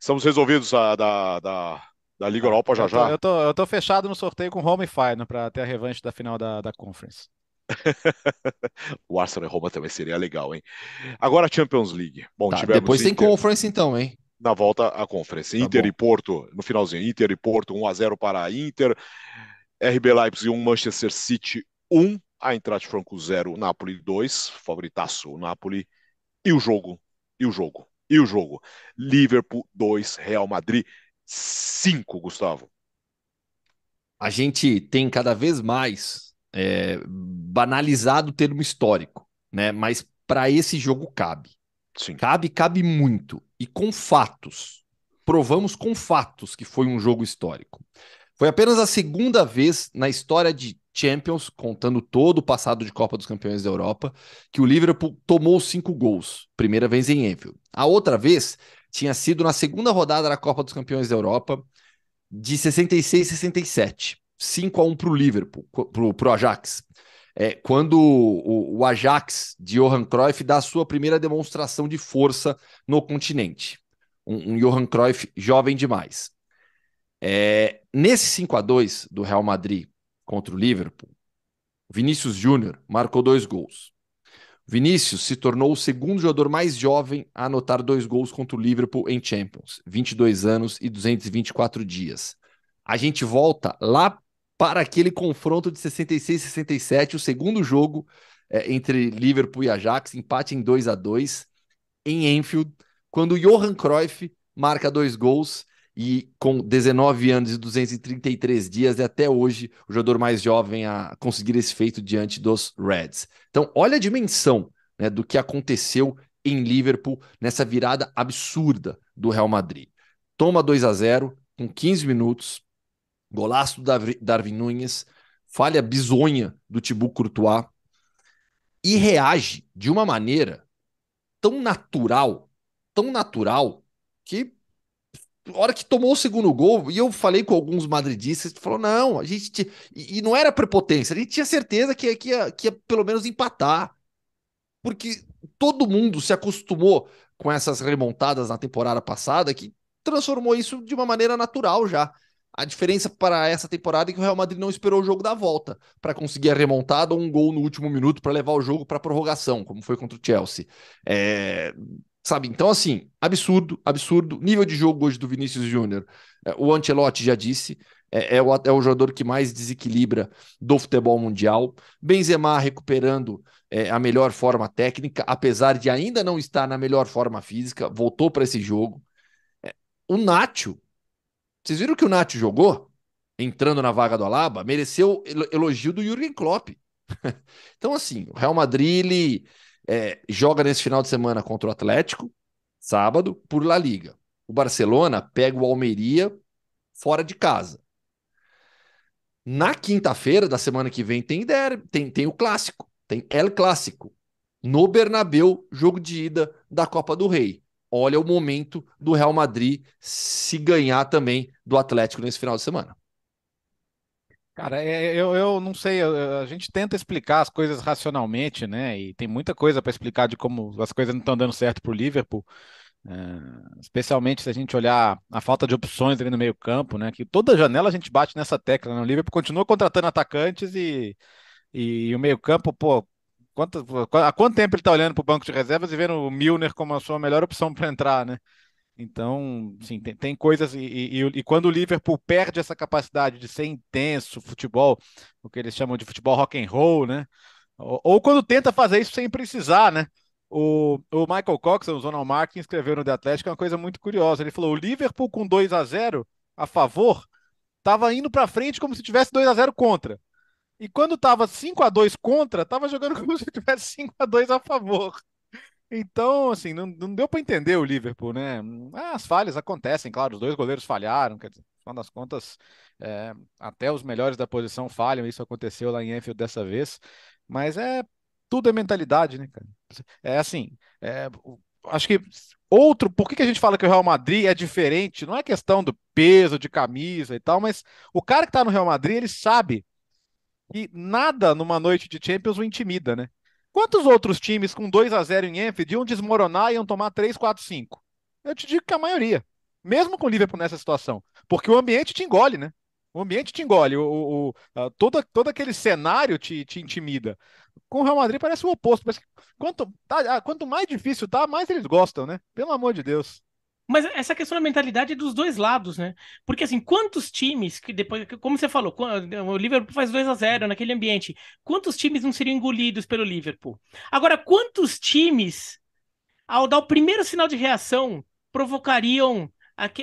S1: Estamos resolvidos a, da, da da Liga Europa já já. Eu
S2: tô, eu tô, fechado no sorteio com Roma e Feyenoord para ter a revanche da final da, da Conference.
S1: [LAUGHS] o Arsenal e Roma também seria legal, hein? Agora a Champions League. Bom, tá, depois Inter... tem
S3: Conference então, hein?
S1: Na volta a Conference. Tá Inter bom. e Porto, no finalzinho, Inter e Porto 1 x 0 para a Inter. RB Leipzig 1, Manchester City 1, a Eintracht Franco 0, Napoli 2, favoritaço o Napoli. E o jogo, e o jogo, e o jogo. Liverpool 2, Real Madrid Cinco,
S3: Gustavo. A gente tem cada vez mais é, banalizado o termo histórico, né? Mas para esse jogo cabe. Sim. Cabe, cabe muito. E com fatos. Provamos com fatos que foi um jogo histórico. Foi apenas a segunda vez na história de Champions, contando todo o passado de Copa dos Campeões da Europa, que o Liverpool tomou cinco gols, primeira vez em Anfield. A outra vez tinha sido na segunda rodada da Copa dos Campeões da Europa, de 66 67. 5 a 1 para o Liverpool, para o Ajax. É, quando o, o, Ajax de Johan Cruyff dá a sua primeira demonstração de força no continente. Um, um Johan Cruyff jovem demais. É, nesse 5 a 2 do Real Madrid contra o Liverpool, Vinícius Júnior marcou dois gols. Vinícius se tornou o segundo jogador mais jovem a anotar dois gols contra o Liverpool em Champions, 22 anos e 224 dias. A gente volta lá para aquele confronto de 66 67, o segundo jogo é, entre Liverpool e Ajax, empate em 2 a 2 em Enfield, quando Johan Cruyff marca dois gols e com 19 anos e 233 dias, é até hoje o jogador mais jovem a conseguir esse feito diante dos Reds. Então, olha a dimensão né, do que aconteceu em Liverpool nessa virada absurda do Real Madrid. Toma 2 a 0 com 15 minutos, golaço do Darwin Nunes, falha bizonha do Thibaut Courtois e reage de uma maneira tão natural, tão natural que hora que tomou o segundo gol, e eu falei com alguns madridistas, falou: não, a gente. E, e não era prepotência, a gente tinha certeza que, que, ia, que ia pelo menos empatar. Porque todo mundo se acostumou com essas remontadas na temporada passada que transformou isso de uma maneira natural já. A diferença para essa temporada é que o Real Madrid não esperou o jogo da volta para conseguir a remontada ou um gol no último minuto para levar o jogo para prorrogação, como foi contra o Chelsea. É... Sabe? Então, assim, absurdo, absurdo. Nível de jogo hoje do Vinícius Júnior. É, o Ancelotti já disse, é, é, o, é o jogador que mais desequilibra do futebol mundial. Benzema recuperando é, a melhor forma técnica, apesar de ainda não estar na melhor forma física, voltou para esse jogo. É, o Nacho, vocês viram que o Nacho jogou? Entrando na vaga do Alaba, mereceu elogio do Jürgen Klopp. [LAUGHS] então, assim, o Real Madrid, ele é, joga nesse final de semana contra o Atlético, sábado, por La Liga. O Barcelona pega o Almeria fora de casa. Na quinta-feira da semana que vem tem, der, tem, tem o clássico, tem El Clássico. No Bernabeu, jogo de ida da Copa do Rei. Olha o momento do Real Madrid se ganhar também do Atlético nesse final de semana.
S2: Cara, é, é, eu, eu não sei, a gente tenta explicar as coisas racionalmente, né? E tem muita coisa para explicar de como as coisas não estão dando certo para o Liverpool, é, especialmente se a gente olhar a falta de opções ali no meio-campo, né? Que toda janela a gente bate nessa tecla, né? O Liverpool continua contratando atacantes e, e, e o meio-campo, pô, quanto, há quanto tempo ele está olhando para o banco de reservas e vendo o Milner como a sua melhor opção para entrar, né? Então, sim, tem, tem coisas. E, e, e, quando o Liverpool perde essa capacidade de ser intenso, futebol, o que eles chamam de futebol rock and roll, né? Ou, ou quando tenta fazer isso sem precisar, né? O, o Michael Cox, o Zonal Mark, escreveu no The Atlético uma coisa muito curiosa. Ele falou: o Liverpool com 2 a 0 a favor estava indo para frente como se tivesse 2 a 0 contra. E quando estava 5 a 2 contra, estava jogando [LAUGHS] como se tivesse 5 a 2 a favor. Então, assim, não, não deu para entender o Liverpool, né? Ah, as falhas acontecem, claro, os dois goleiros falharam, quer dizer, das contas, é, até os melhores da posição falham, isso aconteceu lá em Enfield dessa vez, mas é tudo é mentalidade, né, cara? É assim, é, acho que outro, por que, que a gente fala que o Real Madrid é diferente? Não é questão do peso de camisa e tal, mas o cara que tá no Real Madrid, ele sabe que nada numa noite de Champions o intimida, né? Quantos outros times com 2 a 0 em Enfield iam desmoronar e iam tomar 3, 4, 5? Eu te digo que a maioria. Mesmo com o Liverpool nessa situação. Porque o ambiente te engole, né? O ambiente te engole, o, o, o todo, todo aquele cenário te, te intimida. Com o Real Madrid parece o oposto, mas quanto, tá, ah, quanto mais difícil tá, mais eles gostam, né? Pelo amor de Deus.
S4: Mas essa questão da mentalidade é dos dois lados, né? Porque assim, quantos times que depois, como você falou, o Liverpool faz 2 a 0 naquele ambiente, quantos times não seriam engolidos pelo Liverpool? Agora, quantos times ao dar o primeiro sinal de reação provocariam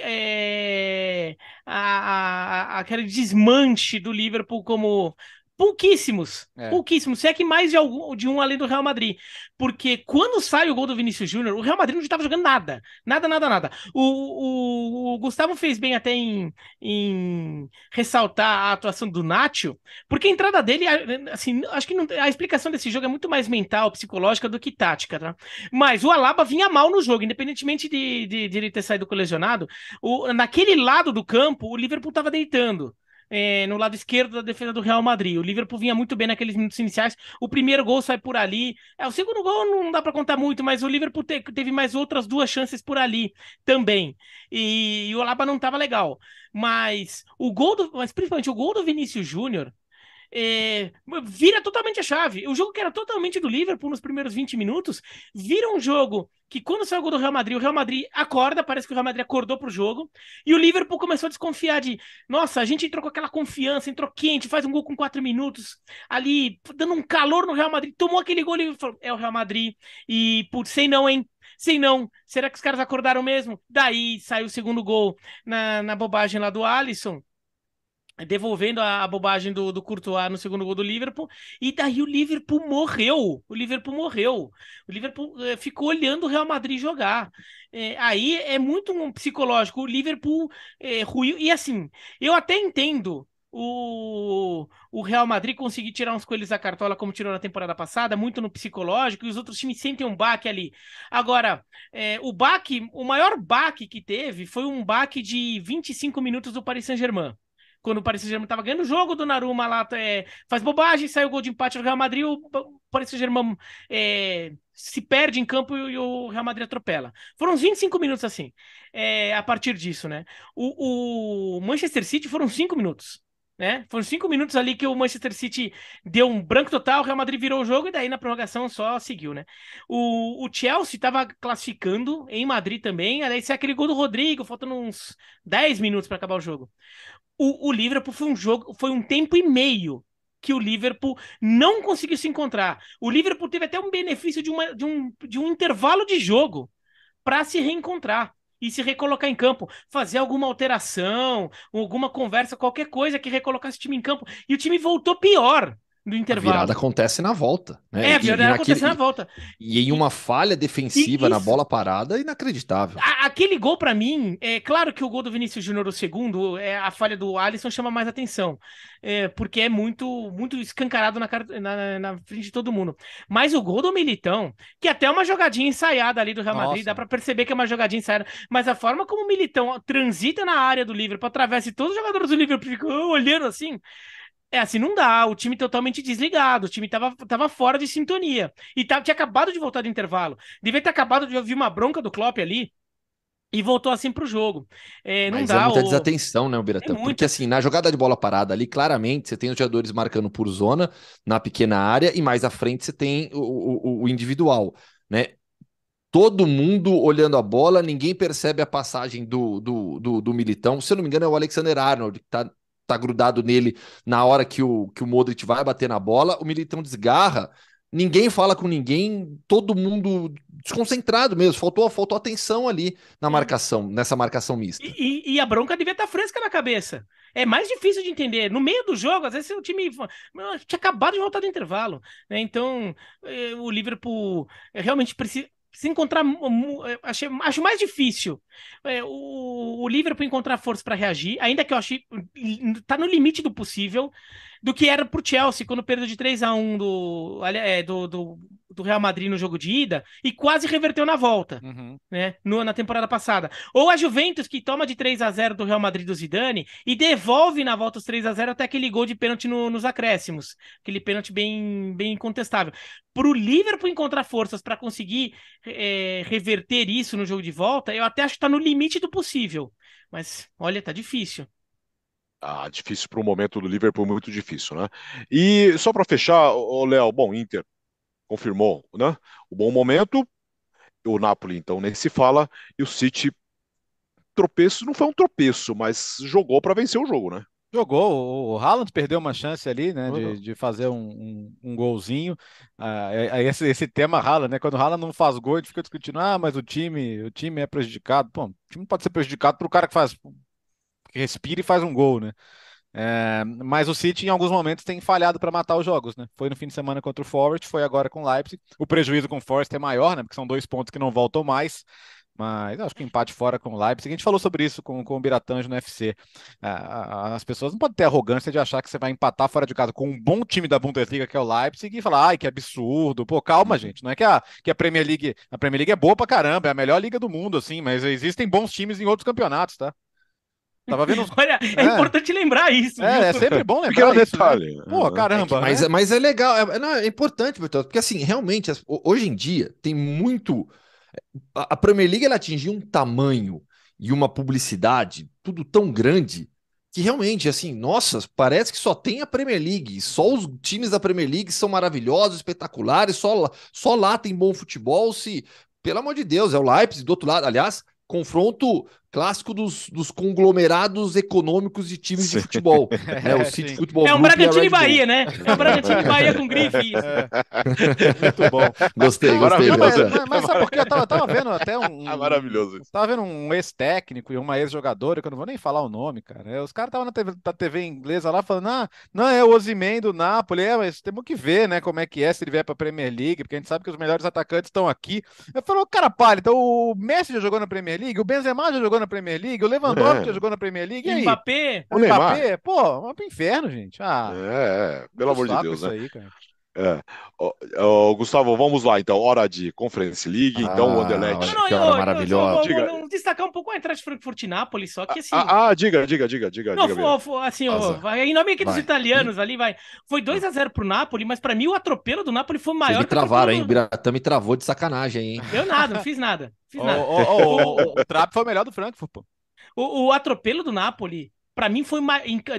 S4: é, a, a, aquele desmanche do Liverpool como Pouquíssimos, é. pouquíssimos. Se é que mais de, algum, de um além do Real Madrid. Porque quando sai o gol do Vinícius Júnior, o Real Madrid não estava jogando nada. Nada, nada, nada. O, o, o, Gustavo fez bem até em, em ressaltar a atuação do Nacho, porque a entrada dele, assim, acho que não, a explicação desse jogo é muito mais mental, psicológica do que tática, tá? Mas o Alaba vinha mal no jogo, independentemente de, de, de ele ter saído colecionado, O, naquele lado do campo, o Liverpool estava deitando é, no lado esquerdo da defesa do Real Madrid. O Liverpool vinha muito bem naqueles minutos iniciais. O primeiro gol sai por ali. É, o segundo gol não dá para contar muito, mas o Liverpool te, teve mais outras duas chances por ali também. E, e o Alaba não estava legal. Mas o gol do, mas principalmente o gol do Vinícius Júnior é, vira totalmente a chave. O jogo que era totalmente do Liverpool nos primeiros 20 minutos, vira um jogo que quando saiu o gol do Real Madrid, o Real Madrid acorda, parece que o Real Madrid acordou pro jogo, e o Liverpool começou a desconfiar de, nossa, a gente entrou com aquela confiança, entrou quente, faz um gol com quatro minutos, ali, dando um calor no Real Madrid, tomou aquele gol e falou, é o Real Madrid, e, putz, sei não, hein, sei não, será que os caras acordaram mesmo? Daí saiu o segundo gol na, na bobagem lá do Alisson, devolvendo a, a, bobagem do, do Courtois no segundo gol do Liverpool, e daí o Liverpool morreu, o Liverpool morreu, o Liverpool é, ficou olhando o Real Madrid jogar, é, aí é muito um psicológico, o Liverpool é, ruiu, e assim, eu até entendo o, o Real Madrid conseguir tirar uns coelhos da cartola, como tirou na temporada passada, muito no psicológico, e os outros times sentem um baque ali. Agora, é, o baque, o maior baque que teve foi um baque de 25 minutos do Paris Saint-Germain quando o Paris Saint-Germain estava ganhando o jogo, do Naruma lá é, faz bobagem, sai o gol de empate do Real Madrid, o Paris Saint-Germain é, se perde em campo e o Real Madrid atropela. Foram uns 25 minutos assim, é, a partir disso, né? O, o Manchester City foram 5 minutos. Né? Foram cinco minutos ali que o Manchester City deu um branco total, o Real Madrid virou o jogo e daí na prorrogação só seguiu, né? O, o Chelsea estava classificando em Madrid também, aí se aquele gol do Rodrigo, faltando uns 10 minutos para acabar o jogo. O, o Liverpool foi um jogo, foi um tempo e meio que o Liverpool não conseguiu se encontrar. O Liverpool teve até um benefício de, uma, de, um, de um intervalo de jogo para se reencontrar e se recolocar em campo, fazer alguma alteração, alguma conversa, qualquer coisa que recolocasse o time em campo. E o time voltou pior do intervalo. A virada
S3: acontece na volta. Né? É, a virada e, e acontece naquele, na volta. E, em uma falha defensiva na bola parada, inacreditável.
S4: A, aquele gol, para mim, é claro que o gol do Vinícius Júnior, o segundo, é, a falha do Alisson chama mais atenção, é, porque é muito muito escancarado na, na, na, frente de todo mundo. Mas o gol do Militão, que até é uma jogadinha ensaiada ali do Real Madrid, dá para perceber que é uma jogadinha ensaiada, mas a forma como o Militão transita na área do Liverpool, atravessa e todos os jogadores do Liverpool ficam olhando assim, é assim, não dá. O time totalmente desligado. O time tava, tava fora de sintonia. E tava, tá, tinha acabado de voltar do intervalo. Devia ter acabado de ouvir uma bronca do Klopp ali. E voltou assim pro jogo. É, não Mas dá. É muita o...
S3: desatenção, né, Biratã? É Porque assim, na jogada de bola parada ali, claramente você tem os jogadores marcando por zona na pequena área e mais à frente você tem o, o, o individual, né? todo mundo olhando a bola, ninguém percebe a passagem do, do, do, do Militão. Se eu não me engano, é o Alexander Arnold, que está tá grudado nele na hora que o, que o Modric vai bater na bola, o Militão desgarra, ninguém fala com ninguém, todo mundo desconcentrado mesmo, faltou, faltou atenção ali na é. marcação, nessa marcação mista. E,
S4: e, e a bronca devia estar tá fresca na cabeça. É mais difícil de entender. No meio do jogo, às vezes o time tinha acabado de voltar do intervalo. Né? Então, eh, o Liverpool eh, realmente precisa se encontrar. Eh, achei, acho mais difícil é, o, o Liverpool encontrar força para reagir, ainda que eu achei. Hum, tá no limite do possível, do que era para o Chelsea quando perdeu de 3 a 1 do, é, do, do do Real Madrid no jogo de ida e quase reverteu na volta, uhum. né? No, na temporada passada. Ou a Juventus que toma de 3 a 0 do Real Madrid do Zidane e devolve na volta os 3 a 0 até aquele gol de pênalti no, nos acréscimos, aquele pênalti bem bem incontestável. Para o Liverpool encontrar forças para conseguir é, reverter isso no jogo de volta, eu até acho que está no limite do possível. Mas olha, tá difícil.
S1: Ah, difícil para o momento do Liverpool, muito difícil, né? E só para fechar, Léo, bom, Inter confirmou né, o bom momento. O Napoli, então, nem se fala. E o City, tropeço, não foi um tropeço, mas jogou para vencer o jogo, né?
S2: Jogou, o Haaland perdeu uma chance ali, né, de, de fazer um, um, um golzinho. Ah, é, é, esse, esse tema Haaland, né, quando o Haaland não faz gol, a gente fica discutindo, ah, mas o time, o time é prejudicado. Bom, o time pode ser prejudicado para o cara que faz, que respira e faz um gol, né? É, mas o City, em alguns momentos, tem falhado para matar os jogos, né? Foi no fim de semana contra o Forest, foi agora com o Leipzig. O prejuízo com o Forest é maior, né? Porque são dois pontos que não voltam mais. Mas acho que empate fora com o Leipzig. A gente falou sobre isso com, com o Biratanjo no UFC. É, ah, as pessoas não podem ter arrogância de achar que você vai empatar fora de casa com um bom time da Bundesliga, que é o Leipzig, e falar, ai, que absurdo. Pô, calma, gente. Não é que a, que a Premier League. A Premier League é boa pra caramba, é a melhor liga do mundo, assim, mas existem bons times em outros campeonatos, tá? Tava vendo. [LAUGHS] Olha, é, é, importante
S3: lembrar isso. É, viu? é sempre bom lembrar. Pequeno né? detalhe. né? Pô, é, é caramba. É que, mas, né? mas é legal, é, não, é importante, Bertão, porque assim, realmente, hoje em dia, tem muito. A Premier League ela atingiu um tamanho e uma publicidade, tudo tão grande, que realmente, assim, nossa, parece que só tem a Premier League, só os times da Premier League são maravilhosos, espetaculares, só lá, só lá tem bom futebol, se, pelo amor de Deus, é o Leipzig do outro lado, aliás, confronto clássico dos, dos conglomerados econômicos de times sim. de futebol. [LAUGHS] Né? O City sim. Futebol é um Bragantino e Bahia, né? É um Bragantino e Bahia com
S1: grife. É. [LAUGHS] Muito bom. Gostei, gostei. Não, mas, mas, sabe por quê? Eu tava, tava vendo até
S2: um... É [LAUGHS] maravilhoso. Isso. Tava vendo um ex-técnico e uma ex-jogadora, que eu não vou nem falar o nome, cara. É, os caras estavam na TV, na TV inglesa lá falando, ah, não, é o Ozimem do Napoli, é, mas temos que ver, né, como é que é se ele vier pra Premier League, porque a gente sabe que os melhores atacantes estão aqui. Eu falo, cara, palha, então o Messi já jogou na Premier League, o Benzema já jogou na na Premier League, o Lewandowski é. jogou na Premier League. E Mbappé? O Mbappé, pô, é pro inferno, gente. Ah,
S1: é, pelo amor de Deus, né? Aí, é. Oh, oh, Gustavo, vamos lá então. Hora de Conference League, ah, então o ah, Anderlecht. Não, não, que hora eu, maravilhosa. Eu, eu,
S4: destacar um pouco a entrada de Frankfurt e Nápoles, só que ah, assim. Ah,
S1: ah diga, diga, diga, diga. Não, diga foi,
S4: foi, assim, ó, vai, em nome aqui dos vai. italianos ali, vai. Foi 2 a 0 pro Nápoles, mas para mim o atropelo do Nápoles foi maior. Vocês me
S3: travaram, hein? O me travou de sacanagem, hein? Eu
S4: nada, não fiz nada. [LAUGHS] Fiz nada. o, o,
S2: o Trap foi o melhor do Frankfurt, pô.
S4: O, o atropelo do Nápoles, para mim, foi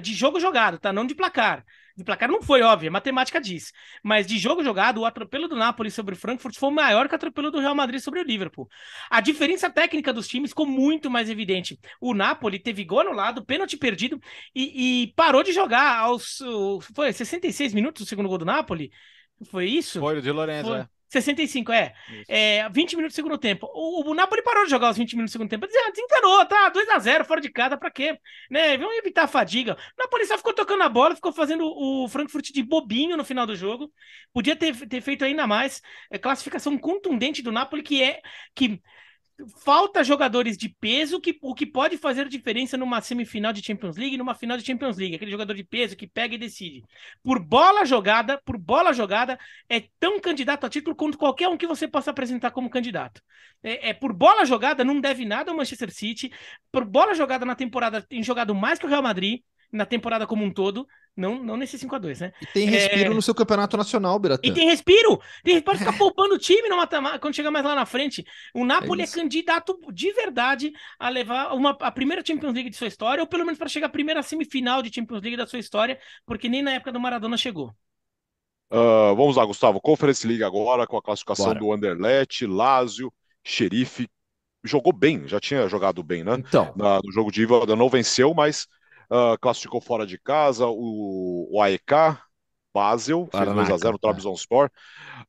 S4: de jogo jogado, tá? Não de placar de placar não foi a é matemática diz. Mas de jogo jogado, o atropelo do Napoli sobre o Frankfurt foi maior que o atropelo do Real Madrid sobre o Liverpool. A diferença técnica dos times ficou muito mais evidente. O Napoli teve gol anulado, pênalti perdido e, e parou de jogar aos foi 66 minutos o segundo gol do Napoli. Foi isso? Foi o de Lorenzo, foi, é. 65, é. é 20 minutos do segundo tempo. O, o Napoli parou de jogar os 20 minutos do segundo tempo. Desencanou, tá? 2x0, fora de casa, pra quê? Né? Vamos evitar a fadiga. O Napoli só ficou tocando a bola, ficou fazendo o Frankfurt de bobinho no final do jogo. Podia ter, ter feito ainda mais. É, classificação contundente do Napoli, que é. que falta jogadores de peso que o que pode fazer diferença numa semifinal de Champions League, numa final de Champions League, aquele jogador de peso que pega e decide. Por bola jogada, por bola jogada é tão candidato a título quanto qualquer um que você possa apresentar como candidato. É, é por bola jogada não deve nada ao Manchester City. Por bola jogada na temporada tem jogado mais que o Real Madrid na temporada como um todo. Não, não nesse 5x2, né? E tem respiro é... no
S3: seu campeonato nacional, Beratão. E tem
S4: respiro! Tem respiro ficar [LAUGHS] tá poupando o time no mata quando chegar mais lá na frente. O é Napoli é, é, candidato de verdade a levar uma, a primeira Champions League de sua história, ou pelo menos para chegar à primeira semifinal de Champions League da sua história, porque nem na época do Maradona chegou.
S1: Uh, vamos lá, Gustavo. Conference League agora, com a classificação Bora. do Anderlecht, Lazio, Xerife. Jogou bem, já tinha jogado bem, né? Então. Na, no jogo de ida não venceu, mas ah, classificou fora de casa, o, o AEK, Basel, fez 2x0 no Trabzonspor,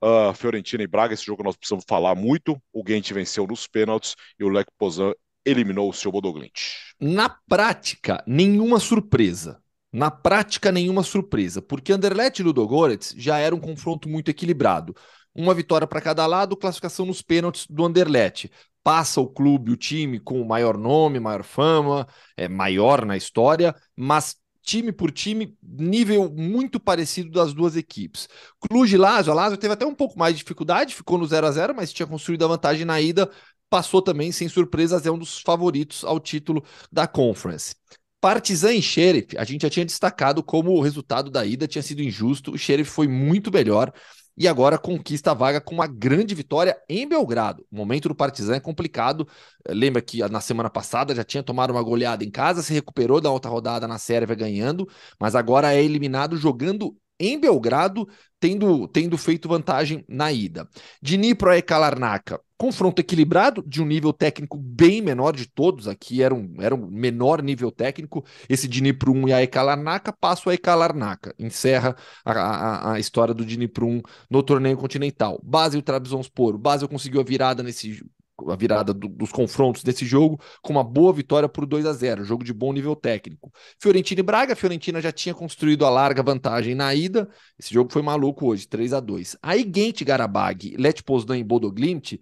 S1: uh, ah, Fiorentina e Braga, esse jogo nós precisamos falar muito, o Gent venceu nos pênaltis
S3: e o Lech Pozan eliminou o seu Bodoglint. Na prática, nenhuma surpresa. Na prática, nenhuma surpresa, porque Anderlecht e Ludogorets já era um confronto muito equilibrado. Uma vitória para cada lado, classificação nos pênaltis do Anderlecht passa o clube, o time com o maior nome, maior fama, é maior na história, mas time por time, nível muito parecido das duas equipes. Cluj e Lazio, a Lazio teve até um pouco mais de dificuldade, ficou no 0 a 0 mas tinha construído a vantagem na ida, passou também, sem surpresas, é um dos favoritos ao título da Conference. Partizan e Sheriff, a gente já tinha destacado como o resultado da ida tinha sido injusto, o Sheriff foi muito melhor, e agora conquista a vaga com uma grande vitória em Belgrado. O momento do Partizan é complicado. Lembra que ah, na semana passada já tinha tomado uma goleada em casa, se recuperou da outra rodada na Sérvia ganhando, mas agora é eliminado jogando em Belgrado, tendo, tendo feito vantagem na ida. Dnipro e Kalarnaca, confronto equilibrado, de um nível técnico bem menor de todos, aqui era um, era um menor nível técnico, esse Dnipro 1 e a Ekalarnaca, passa o Ekalarnaca, encerra a, a, a, história do Dnipro 1 no torneio continental. Basel e Trabzonspor, Basel conseguiu a virada nesse a virada do, dos confrontos desse jogo com uma boa vitória por 2 a 0 jogo de bom nível técnico. Fiorentina e Braga, a Fiorentina já tinha construído a larga vantagem na ida, esse jogo foi maluco hoje, 3 a 2 Aí gente Garabag, Let Poznan e Bodoglint,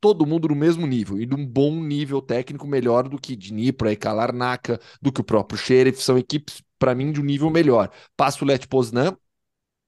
S3: todo mundo no mesmo nível, e de um bom nível técnico, melhor do que Dnipro e Kalarnaca, do que o próprio Sheriff, são equipes, para mim, de um nível melhor. Passa o Let Poznan,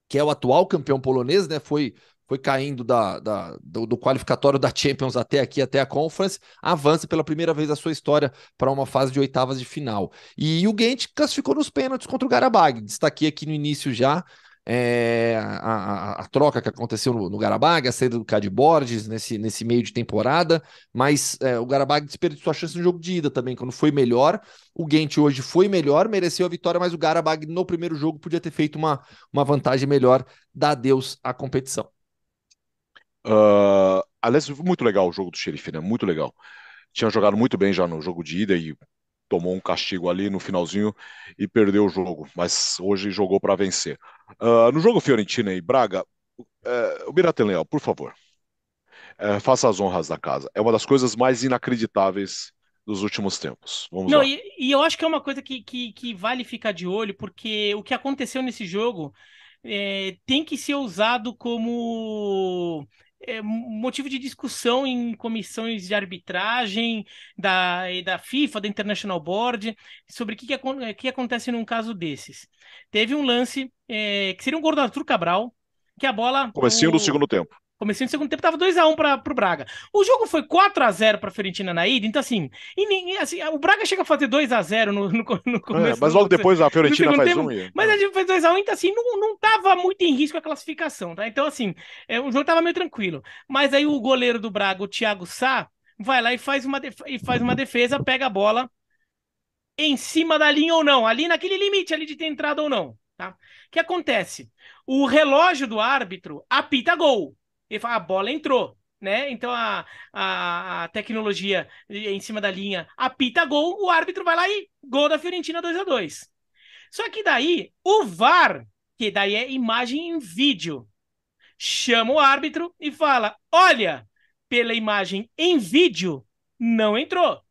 S3: que é o atual campeão polonês, né? Foi foi caindo da, da do, do, qualificatório da Champions até aqui, até a Conference, avança pela primeira vez a sua história para uma fase de oitavas de final. E o Gent classificou nos pênaltis contra o Garabag. Destaquei aqui no início já é, a, a, a, troca que aconteceu no, no Garabag, a saída do Cade Borges nesse, nesse meio de temporada, mas é, o Garabag desperdiçou a chance no jogo de ida também, quando foi melhor. O Gent hoje foi melhor, mereceu a vitória, mas o Garabag no primeiro jogo podia ter feito uma, uma vantagem melhor, dá adeus à competição.
S1: Uh, aliás, muito legal o jogo do xerife, né? Muito legal. Tinha jogado muito bem já no jogo de ida e tomou um castigo ali no finalzinho e perdeu o jogo, mas hoje jogou para vencer. Uh, no jogo Fiorentina e Braga, uh, o Biratan Leal, por favor, uh, faça as honras da casa. É uma das coisas mais inacreditáveis dos últimos tempos. Vamos Não, e,
S4: e, eu acho que é uma coisa que, que, que, vale ficar de olho, porque o que aconteceu nesse jogo é, tem que ser usado como é, motivo de discussão em comissões de arbitragem da, da FIFA, da International Board, sobre o que, que, que, acontece num caso desses. Teve um lance é, que seria um gol do Arthur Cabral, que a bola. Comecinho o, do segundo tempo. Comecei no segundo tempo, tava 2x1 para o Braga. O jogo foi 4x0 a Fiorentina na ida, então assim, e assim o Braga chega a fazer 2x0 no, no, no começo. É, mas logo do, depois a Fiorentina faz 1 um. E... Mas a gente fez 2x1, então assim, não, não tava muito em risco a classificação, tá? Então assim, é, o jogo tava meio tranquilo. Mas aí o goleiro do Braga, o Thiago Sá, vai lá e faz uma, e faz uma defesa, pega a bola em cima da linha ou não, ali naquele limite ali de ter entrado ou não. Tá? O que acontece? O relógio do árbitro apita gol ele fala, ah, a bola entrou. Né? Então a, a, a, tecnologia em cima da linha apita gol, o árbitro vai lá e gol da Fiorentina 2 a 2 Só que daí o VAR, que daí é imagem em vídeo, chama o árbitro e fala: Olha, pela imagem em vídeo, não entrou.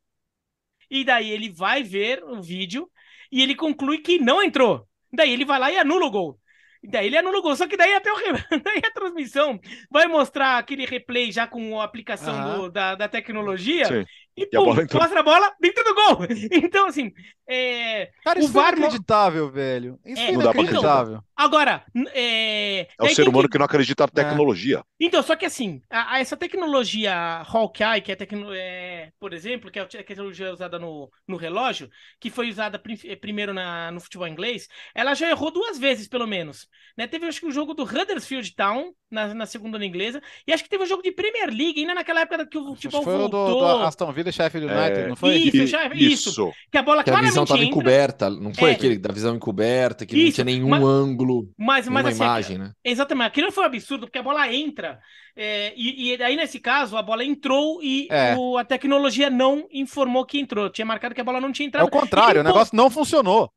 S4: E daí ele vai ver o vídeo e ele conclui que não entrou. Daí ele vai lá e anula o gol. E daí ele anulou, Só que daí até o re... [LAUGHS] daí a transmissão vai mostrar aquele replay já com a aplicação do, da, da tecnologia. Sim
S1: e, pum, a bola entrou. mostra
S4: a bola dentro do gol. Então, assim. É, Cara, isso o VAR é
S2: inacreditável,
S1: velho. Isso é, é inacreditável. Então,
S4: agora. É, é o ser humano
S1: que... que... não acredita na é. tecnologia.
S4: Então, só que assim, a, a essa tecnologia Hawkeye, que é, tecno... É, por exemplo, que é a tecnologia usada no, no relógio, que foi usada prim eh, primeiro na, no futebol inglês, ela já errou duas vezes, pelo menos. Né? Teve, acho que, o um jogo do Huddersfield Town na, na segunda na inglesa. E acho que teve um jogo de Premier League, ainda naquela época que o futebol foi voltou. Foi o do, do
S2: Aston Villa e Sheffield United, é... não
S3: foi? Isso, isso. isso. Que a bola que claramente a visão estava encoberta, não foi é... aquele da visão encoberta, que isso. não tinha nenhum mas, ângulo, mas, mas, assim, imagem, né?
S4: Exatamente, aquilo foi um absurdo, porque a bola entra, é, e, e aí nesse caso a bola entrou e é. o, a tecnologia não informou que entrou, tinha marcado que a bola não tinha entrado. É o contrário, o negócio
S2: não funcionou.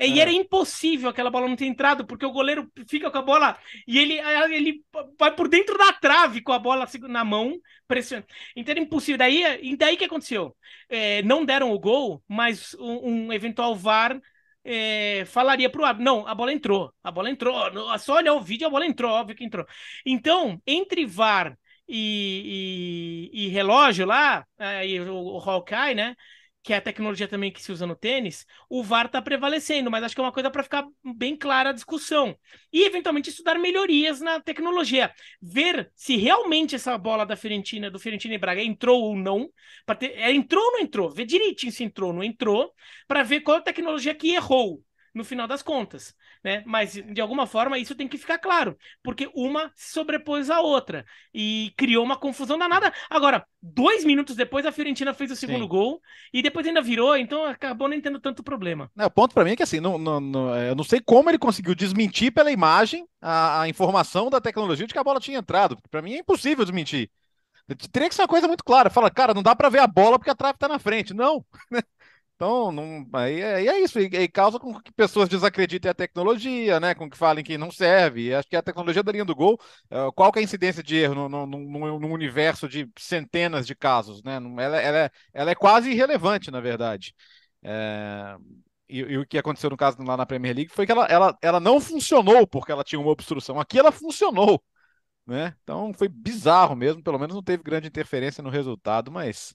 S4: É. E é. era impossível aquela bola não ter entrado, porque o goleiro fica com a bola e ele, ele vai por dentro da trave com a bola assim, na mão, pressionando. Então era impossível. Daí, e daí que aconteceu? É, não deram o gol, mas um, um eventual VAR é, falaria pro árbitro: não, a bola entrou, a bola entrou. só olhar o vídeo, a bola entrou, óbvio que entrou. Então, entre VAR e, e, e relógio lá, e o, o Hawkeye, né? que é a tecnologia também que se usa no tênis, o VAR está prevalecendo, mas acho que é uma coisa para ficar bem clara a discussão. E, eventualmente, estudar melhorias na tecnologia. Ver se realmente essa bola da Fiorentina, do Fiorentina e Braga, entrou ou não. Ter, é, entrou ou não entrou? Ver direitinho se entrou ou não entrou, para ver qual a tecnologia que errou no final das contas né? Mas é. de alguma forma isso tem que ficar claro, porque uma sobrepôs a outra e criou uma confusão danada. Agora, dois minutos depois a Fiorentina fez o segundo Sim. gol e depois ainda virou, então acabou não tendo tanto problema.
S2: O ponto para mim é que assim, não, não, não, é, eu não sei como ele conseguiu desmentir pela imagem a, a informação da tecnologia de que a bola tinha entrado. Para mim é impossível desmentir. Teria que ser uma coisa muito clara. Fala, cara, não dá para ver a bola porque a trave tá na frente. Não. [LAUGHS] Né? Então, não, aí, é, é isso, e, e, causa com que pessoas desacreditem a tecnologia, né? Com que falem que não serve. E acho que é a tecnologia da linha do gol, uh, qual que é a incidência de erro num universo de centenas de casos, né? Ela, ela, é, ela é quase irrelevante, na verdade. É, e, e, o que aconteceu no caso lá na Premier League foi que ela, ela, ela não funcionou porque ela tinha uma obstrução. Aqui ela funcionou, né? Então foi bizarro mesmo, pelo menos não teve grande interferência no resultado, mas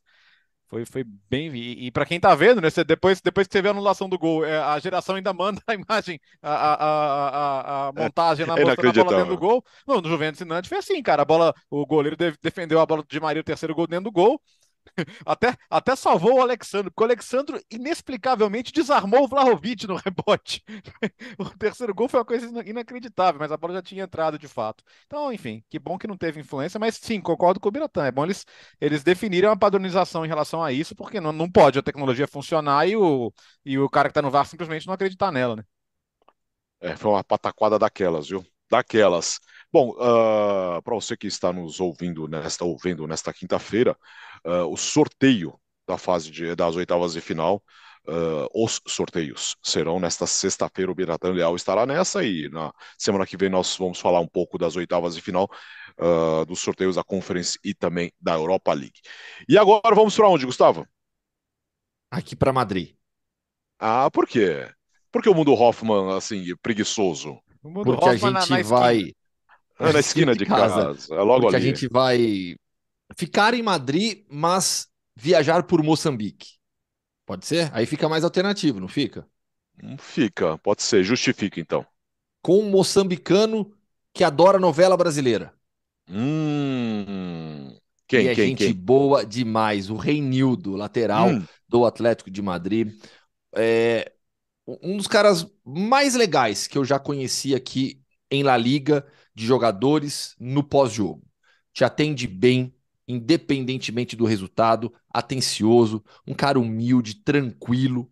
S2: foi, foi bem. E, e para quem está vendo, né? Você, depois, depois que você vê a anulação do gol, é, a geração ainda [LAUGHS] manda a imagem, a, a, a, a montagem na é, mostrando bola dentro do gol. Não, no Juventus e Nantes foi assim, cara. A bola, o goleiro defendeu a bola de Maria, o terceiro gol dentro do gol. [LAUGHS] Até, até salvou o Alexandro, porque o Alexandro inexplicavelmente desarmou o Vlahovic no [LAUGHS] rebote. o terceiro gol foi uma coisa inacreditável, mas a bola já tinha entrado de fato. Então, enfim, que bom que não teve influência, mas sim, concordo com o Biratã. É bom eles, eles definirem uma padronização em relação a isso, porque não, não pode a tecnologia funcionar e o, e o cara que está no VAR simplesmente não acreditar nela, né?
S1: É, foi uma pataquada daquelas, viu? Daquelas. Bom, uh, ah, para você que está nos ouvindo nesta, ouvindo nesta quinta-feira, uh, o sorteio da fase de, das oitavas de final, uh, os sorteios serão nesta sexta-feira. O Biratan Leal estará nessa e na semana que vem nós vamos falar um pouco das oitavas de final, dos sorteios da Conference e também da Europa League. E agora vamos para onde, Gustavo? Aqui para Madrid. Ah, por quê? Por que o mundo Hoffman, assim, preguiçoso? Porque Hoffman a é gente vai.
S3: Ah, na esquina de, de casa.
S1: casa. É logo Porque ali. a gente
S3: vai ficar em Madrid, mas viajar por Moçambique. Pode ser? Aí fica mais alternativo, não fica? Não fica, pode ser. Justifica então. Com um moçambicano que adora novela brasileira. Hum.
S1: Quem, é quem, gente quem?
S3: boa demais. O Reinildo, lateral hum. do Atlético de Madrid. É um dos caras mais legais que eu já conheci aqui em La Liga de jogadores no pós-jogo. Te atende bem, independentemente do resultado, atencioso, um cara humilde, tranquilo.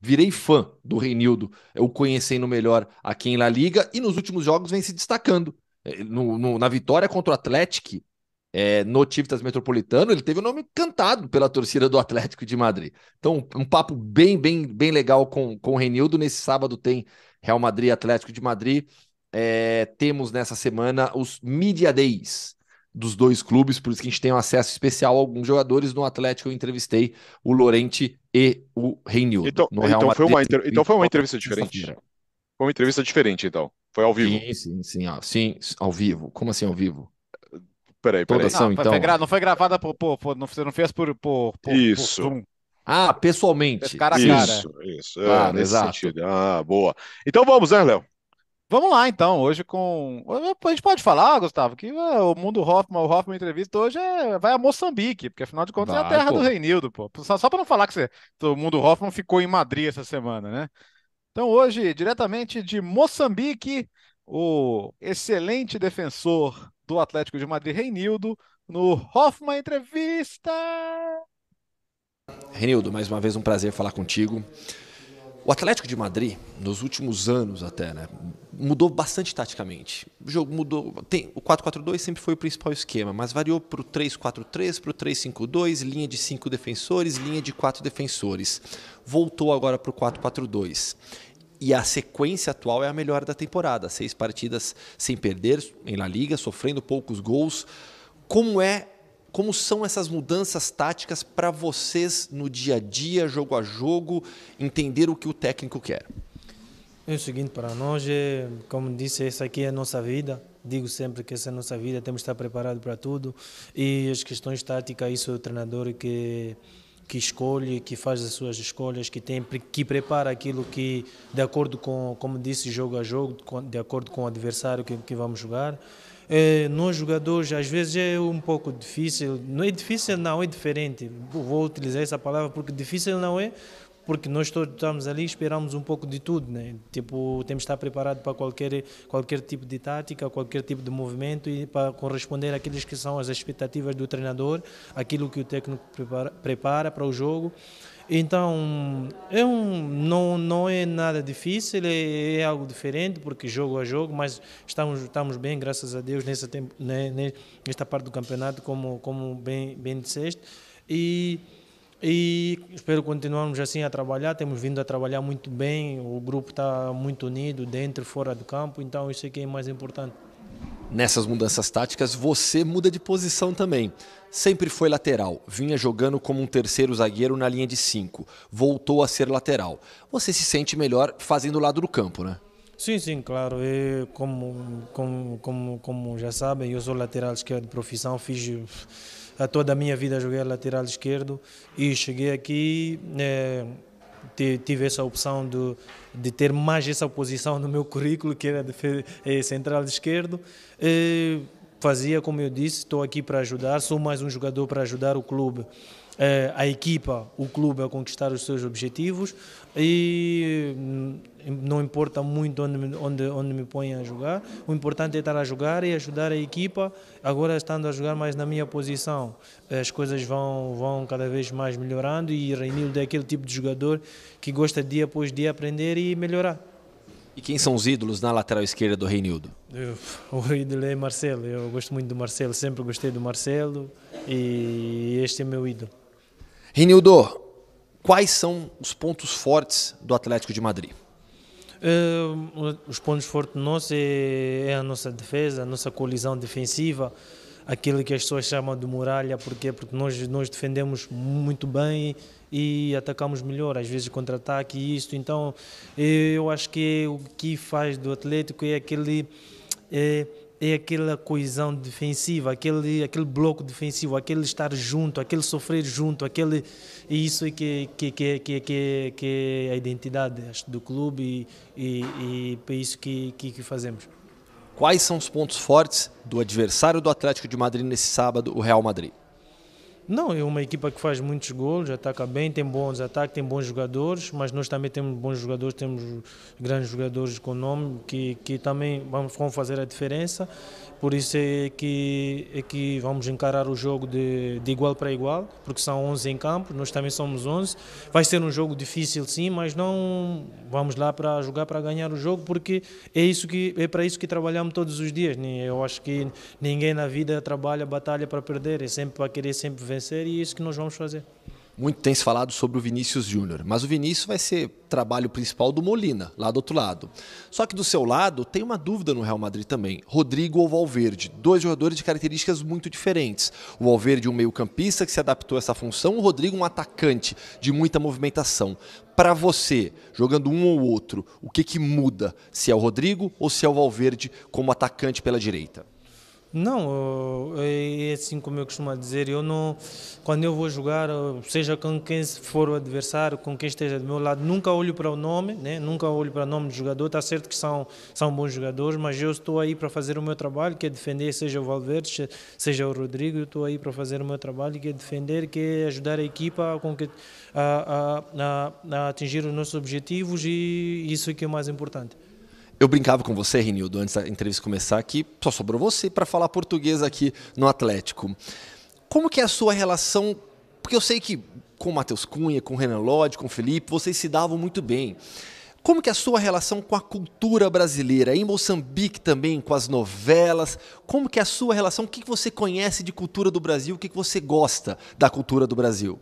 S3: Virei fã do Reinildo, o conhecendo melhor aqui em La Liga e nos últimos jogos vem se destacando. É, no, no, na vitória contra o Atlético, é, no Tivitas Metropolitano, ele teve o nome cantado pela torcida do Atlético de Madrid. Então, um papo bem, bem, bem legal com, com o Renildo. Nesse sábado tem Real Madrid Atlético de Madrid é, temos nessa semana os Media Days dos dois clubes, por isso que a gente tem um acesso especial a alguns jogadores. No Atlético eu entrevistei o Lorente e o Reinildo. Então, então, foi, uma inter... então foi uma entrevista diferente. Foi uma entrevista diferente, então. Foi ao vivo. Sim, sim, sim. Ó. Sim, ao vivo. Como assim ao vivo? Peraí, peraí. não, então... Foi
S2: não foi gravada por, por, por, Não fez por, por,
S1: por Isso. Por
S3: ah, pessoalmente. cara a cara. Isso, isso. É, nesse exato. sentido. Ah,
S2: boa. Então vamos, né, Léo? Vamos lá, então, hoje com. A gente pode falar, Gustavo, que é, o mundo Hoffman, o Hoffman entrevista hoje é... vai a Moçambique, porque afinal de contas vai, é a terra pô. do Reinildo, pô. Só, só para não falar que você... o mundo Hoffman ficou em Madrid essa semana, né? Então, hoje, diretamente de Moçambique, o excelente defensor do Atlético de Madrid, Reinildo, no Hoffman Entrevista.
S3: Reinildo, mais uma vez um prazer falar contigo. O Atlético de Madrid, nos últimos anos até, né, mudou bastante taticamente. O jogo mudou. Tem, o 4-4-2 sempre foi o principal esquema, mas variou para o 3-4-3, para o 3-5-2, linha de 5 defensores, linha de 4 defensores. Voltou agora para o 4-4-2 e a sequência atual é a melhor da temporada. Seis partidas sem perder em La Liga, sofrendo poucos gols. Como é como são essas mudanças táticas para vocês no dia a dia, jogo a jogo, entender o que o técnico quer?
S5: É o seguinte, para nós, é, como disse, essa aqui é a nossa vida. Digo sempre que essa é a nossa vida, temos que estar preparados para tudo. E as questões táticas, isso é o treinador que que escolhe, que faz as suas escolhas, que tem, que prepara aquilo que, de acordo com, como disse, jogo a jogo, de acordo com o adversário que, que vamos jogar. É, nós jogadores, às vezes é um pouco difícil. Não é difícil, não, é diferente. Vou utilizar essa palavra porque difícil não é, porque nós todos estamos ali esperamos um pouco de tudo, né? Tipo, temos que estar preparado para qualquer qualquer tipo de tática, qualquer tipo de movimento e para corresponder àqueles que são as expectativas do treinador, aquilo que o técnico prepara, prepara para o jogo. Então, é um, não, não é nada difícil, é, é, algo diferente, porque jogo a jogo, mas estamos, estamos bem, graças a Deus, nessa tempo, né, nesta parte do campeonato, como, como bem, bem disseste. E, e espero continuarmos assim a trabalhar, temos vindo a trabalhar muito bem, o grupo está muito unido, dentro e fora do campo, então isso é que é mais importante.
S3: Nessas mudanças táticas, você muda de posição também. Sempre foi lateral, vinha jogando como um terceiro zagueiro na linha de 5, voltou a ser lateral. Você se sente melhor fazendo o lado do campo, né?
S5: Sim, sim, claro. como, como, como, como já sabem, eu sou lateral esquerdo de profissão, fiz a eh, toda a minha vida joguei lateral esquerdo e cheguei aqui. É tive essa opção de, de ter mais essa posição no meu currículo, que era de eh, central de esquerdo. E eh, fazia, como eu disse, estou aqui para ajudar, sou mais um jogador para ajudar o clube eh, a equipa, o clube a conquistar os seus objetivos e hum, não importa muito onde, onde, onde me ponha a jogar, o importante é estar a jogar e ajudar a equipa. Agora, estando a jogar mais na minha posição, eh, as coisas vão, vão cada vez mais melhorando e Reinildo é aquele tipo de jogador que gosta dia após dia aprender e melhorar.
S3: E quem são os ídolos na lateral esquerda do Reinildo?
S5: [LAUGHS] o ídolo é Marcelo, eu gosto muito do Marcelo, sempre gostei do Marcelo e este é meu ídolo.
S3: Renildo, quais são os pontos fortes do Atlético de Madrid?
S5: Uh, os pontos fortes nossos é, é a nossa defesa, a nossa colisão defensiva, aquilo que as pessoas chamam de muralha, porque porque nós nós defendemos muito bem e atacamos melhor, às vezes contra-ataque e isto. Então, eh, eu acho que o que faz do Atlético é aquele é, é aquela coesão defensiva, aquele, aquele bloco defensivo, aquele estar junto, aquele sofrer junto, aquele e isso é que, que, que, que, que, que é a identidade acho, do clube e, e, e é isso que, que, que, fazemos.
S3: Quais são os pontos fortes do adversário do Atlético de Madrid nesse sábado, o Real Madrid?
S5: Não, é uma equipa que faz muitos gols, ataca bem, tem bons ataques, tem bons jogadores, mas nós também temos bons jogadores, temos grandes jogadores com nome que, que também vão fazer a diferença. Por isso é que, é que vamos encarar o jogo de, de igual para igual, porque são 11 em campo, nós também somos 11. Vai ser um jogo difícil, sim, mas não vamos lá para jogar para ganhar o jogo, porque é, isso que, é para isso que trabalhamos todos os dias. Né? Eu acho que ninguém na vida trabalha, batalha para perder, é sempre para querer sempre vencer e é isso que nós vamos fazer.
S3: Muito tem se falado sobre o Vinícius Júnior, mas o Vinícius vai ser trabalho principal do Molina, lá do outro lado. Só que do seu lado tem uma dúvida no Real Madrid também: Rodrigo ou Valverde, dois jogadores de características muito diferentes. O Valverde, um meio-campista que se adaptou a essa função, o Rodrigo, um atacante de muita movimentação. Para você, jogando um ou outro, o que, que muda? Se é o Rodrigo ou se é o Valverde como atacante pela direita?
S5: Não, é, é assim como eu costumo dizer, eu não, quando eu vou jogar, seja com quem for o adversário, com quem esteja do meu lado, nunca olho para o nome, né? nunca olho para o nome do jogador, está certo que são, são bons jogadores, mas eu estou aí para fazer o meu trabalho, que é defender, seja o Valverde, seja o Rodrigo, eu estou aí para fazer o meu trabalho, que é defender, que é ajudar a equipa a, a, a, a atingir os nossos objetivos e isso é que é o mais importante.
S3: Eu brincava com você, Renildo, antes da entrevista começar, que só sobrou você para falar português aqui no Atlético. Como que é a sua relação? Porque eu sei que com o Matheus Cunha, com o Renan Lodge, com o Felipe, vocês se davam muito bem. Como que é a sua relação com a cultura brasileira? Em Moçambique também, com as novelas. Como que é a sua relação? O que você conhece de cultura do Brasil? O que você gosta da cultura do Brasil?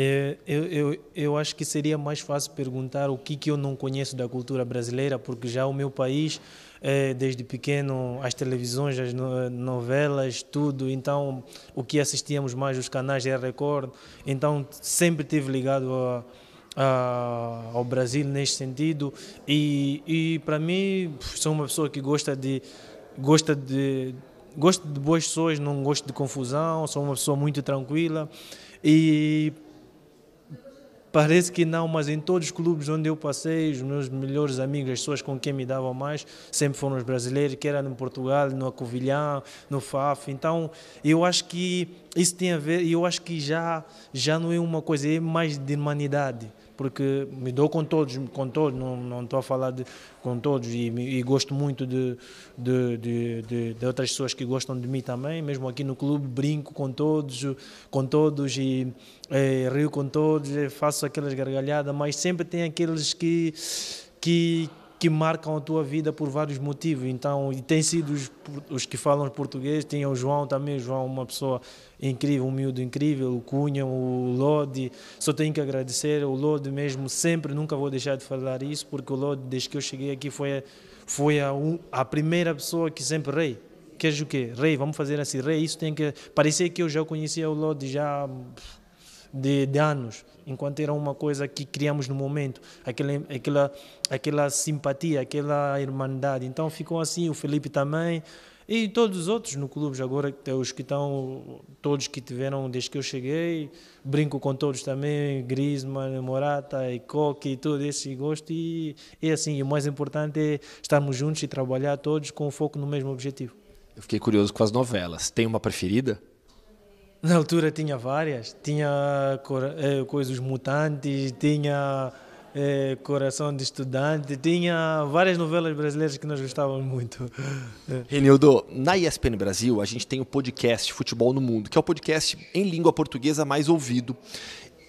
S5: É, eu, eu, eu acho que seria mais fácil perguntar o que, que eu não conheço da cultura brasileira, porque já o meu país, é, desde pequeno, as televisões, as novelas, tudo, então o que assistíamos mais, os canais é Record, então sempre tive ligado a, a, ao Brasil neste sentido e, e para mim sou uma pessoa que gosta de gosta de gosto de boas pessoas não gosto de confusão sou uma pessoa muito tranquila e Parece que não, mas em todos os clubes onde eu passei, os meus melhores amigos, as pessoas com quem me davam mais, sempre foram os brasileiros, que era no Portugal, no Acovilhã, no FAF. Então, eu acho que isso tem a ver, e eu acho que já, já não é uma coisa, é mais de humanidade porque me dou com todos, com todos não, não estou a falar de, com todos e, e gosto muito de de, de, de, de, outras pessoas que gostam de mim também, mesmo aqui no clube brinco com todos, com todos e é, rio com todos, faço aquelas gargalhadas, mas sempre tem aqueles que que, que marcam a tua vida por vários motivos. Então, e tem sido os, os que falam português, tem o João também, o João é uma pessoa incrível, humilde incrível, o Cunha, o Lodi, só tenho que agradecer, o Lodi mesmo, sempre, nunca vou deixar de falar isso, porque o Lodi, desde que eu cheguei aqui, foi, foi a, um, a primeira pessoa que sempre rei. Queres o quê? Rei, vamos fazer assim, rei, isso tem que... Parecia que eu já conhecia o Lodi já de, de anos, enquanto era uma coisa que criamos no momento, aquela, aquela, aquela simpatia, aquela irmandade. Então ficou assim, o Felipe também e todos os outros no clube agora os que estão todos que tiveram desde que eu cheguei brinco com todos também Griezmann Morata e Coque e todo esse gosto e, e assim o mais importante é estarmos juntos e trabalhar todos com foco no mesmo objetivo
S3: eu fiquei curioso com as novelas tem uma preferida
S5: na altura tinha várias, tinha eh, coisas mutantes, tinha eh, Coração de Estudante, tinha várias novelas brasileiras que nós gostávamos muito. [LAUGHS]
S3: Renildo, na ESPN Brasil a gente tem o podcast Futebol no Mundo, que é o podcast em língua portuguesa mais ouvido.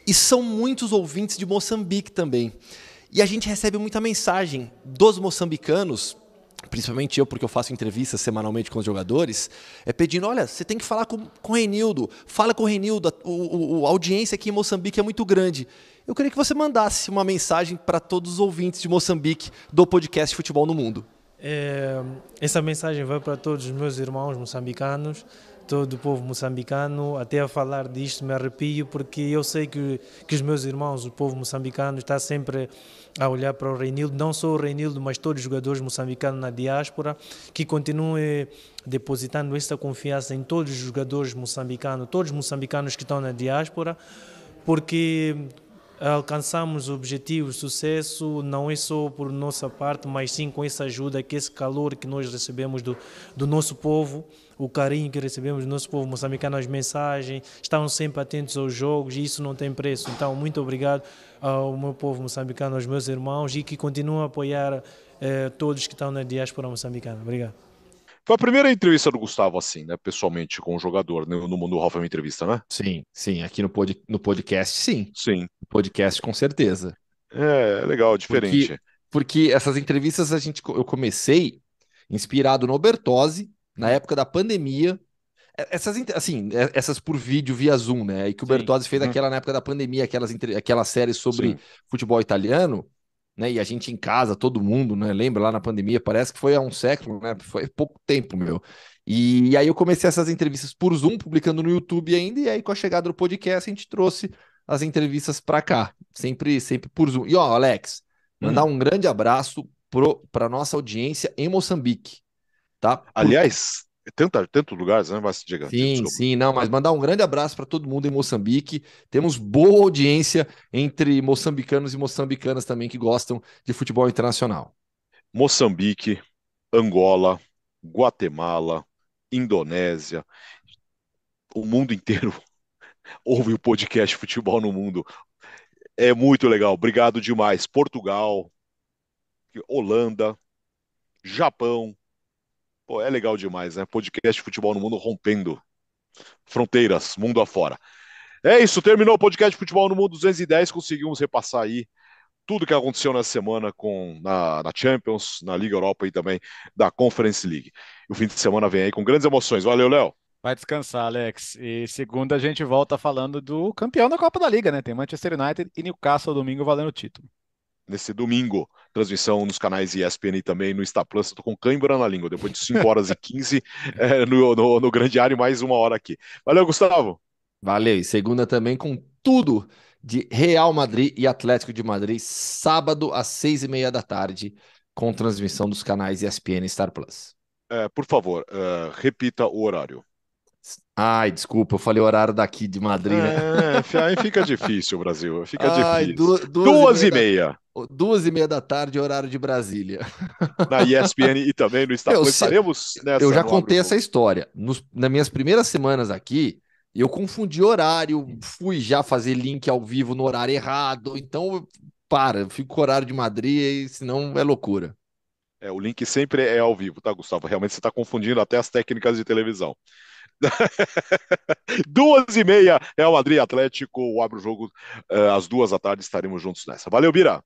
S3: E são muitos ouvintes de Moçambique também. E a gente recebe muita mensagem dos moçambicanos principalmente eu, porque eu faço entrevistas semanalmente com os jogadores, é pedindo: olha, você tem que falar com, com o Renildo, fala com o Renildo, a, o, o, a audiência aqui em Moçambique é muito grande. Eu queria que você mandasse uma mensagem para todos os ouvintes de Moçambique do podcast Futebol no Mundo.
S5: É, essa mensagem vai para todos os meus irmãos moçambicanos, todo o povo moçambicano. Até a falar disto me arrepio, porque eu sei que, que os meus irmãos, o povo moçambicano, está sempre a olhar para o Reinildo, não só o Reinildo, mas todos os jogadores moçambicanos na diáspora, que continuem depositando esta confiança em todos os jogadores moçambicanos, todos os moçambicanos que estão na diáspora, porque alcançamos objetivos, sucesso, não é só por nossa parte, mas sim com essa ajuda, que esse calor que nós recebemos do, do nosso povo, o carinho que recebemos do nosso povo moçambicano, as mensagens, estão sempre atentos aos jogos e isso não tem preço. Então, muito obrigado ao meu povo moçambicano, aos meus irmãos e que continuem a apoiar eh, todos que estão na diáspora moçambicana. Obrigado.
S1: Foi a primeira entrevista do Gustavo, assim, né? Pessoalmente com o jogador, né, no, mundo no Rafa, é uma entrevista, né? Sim, sim. Aqui no, pod, no
S3: podcast, sim. Sim. podcast, com certeza. É, é legal, diferente. Porque, porque essas entrevistas a gente, eu comecei inspirado no Bertozzi, na hum. época da pandemia, essas, assim, essas por vídeo via Zoom, né? E que o Bertozzi fez hum. aquela na época da pandemia, aquelas, aquelas séries sobre Sim. futebol italiano né? E a gente em casa, todo mundo, né? Lembra lá na pandemia, parece que foi há um século, né? Foi pouco tempo, meu. E, e aí eu comecei essas entrevistas por Zoom, publicando no YouTube ainda, e aí com a chegada do podcast a gente trouxe as entrevistas para cá, sempre sempre por Zoom. E ó, Alex, hum. mandar hum. um grande abraço para nossa audiência em Moçambique, tá? Aliás, tanta, tanto lugares, né, se Diego? Sim, Desculpa. sim, não, mas mandar um grande abraço para todo mundo em Moçambique. Temos boa audiência entre moçambicanos e moçambicanas também que gostam de futebol internacional.
S1: Moçambique, Angola, Guatemala, Indonésia, o mundo inteiro [LAUGHS] ouve o podcast Futebol no Mundo. É muito legal, obrigado demais. Portugal, Holanda, Japão, Pô, é legal demais, né? Podcast Futebol no Mundo rompendo fronteiras, mundo afora. É isso, terminou o podcast Futebol no Mundo 210. Conseguimos repassar aí tudo que aconteceu na semana com, na, na, Champions, na Liga Europa e também da Conference League. o fim de semana vem aí com grandes emoções. Valeu, Léo.
S2: Vai descansar, Alex. E segunda a gente volta falando do campeão da Copa da Liga, né? Tem Manchester United e Newcastle domingo valendo o título
S1: nesse domingo. Transmissão nos canais ESPN e também no Star Plus. Estou com cãibra na língua, depois de 5 horas e 15 é, [LAUGHS] eh, no,
S3: no, no Grande Área, mais uma hora aqui. Valeu, Gustavo. Valeu. E segunda também com tudo de Real Madrid e Atlético de Madrid, sábado às seis e meia da tarde, com transmissão dos canais ESPN e Star Plus.
S1: É, por favor, uh, repita o horário.
S3: Ai, desculpa, eu falei horário daqui de Madrid, né? É,
S1: fica difícil, Brasil. Fica [LAUGHS] Ai, difícil. Du duas, duas, e meia. meia
S3: duas e meia da tarde, horário de Brasília. Na ESPN e também no Estado. Eu, estaremos nessa eu já contei essa história. Nos, nas minhas primeiras semanas aqui, eu confundi horário, fui já fazer link ao vivo no horário errado, então para, eu fico com horário de Madrid, e senão é loucura.
S1: É, o link sempre é ao vivo, tá, Gustavo? Realmente você está confundindo até as técnicas de televisão. [LAUGHS] duas e meia é o Madrid Atlético. Abre o jogo uh, às duas da tarde. Estaremos juntos nessa. Valeu, Bira.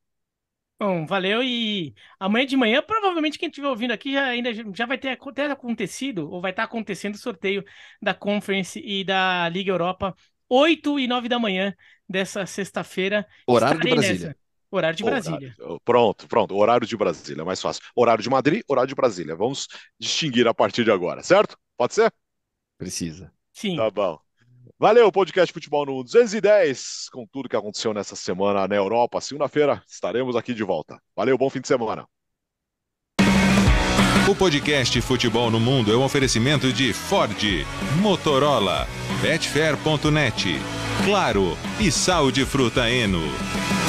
S4: Bom, valeu e amanhã de manhã, provavelmente quem estiver ouvindo aqui já, ainda já vai ter, ter acontecido, ou vai estar acontecendo o sorteio da Conference e da Liga Europa, 8 e 9 da manhã dessa sexta-feira. Horário de Brasília. Nessa. Horário de Brasília.
S1: Horário. Pronto, pronto. Horário de Brasília, é mais fácil. Horário de Madrid, horário de Brasília. Vamos distinguir a partir de agora, certo? Pode ser? Precisa. Sim. Tá bom. Valeu, podcast Futebol no 210, com tudo que aconteceu nessa semana na Europa. Segunda-feira estaremos aqui de volta. Valeu, bom fim de semana. O podcast Futebol no Mundo é um oferecimento de Ford, Motorola, Betfair.net, Claro e Sal de Fruta Eno.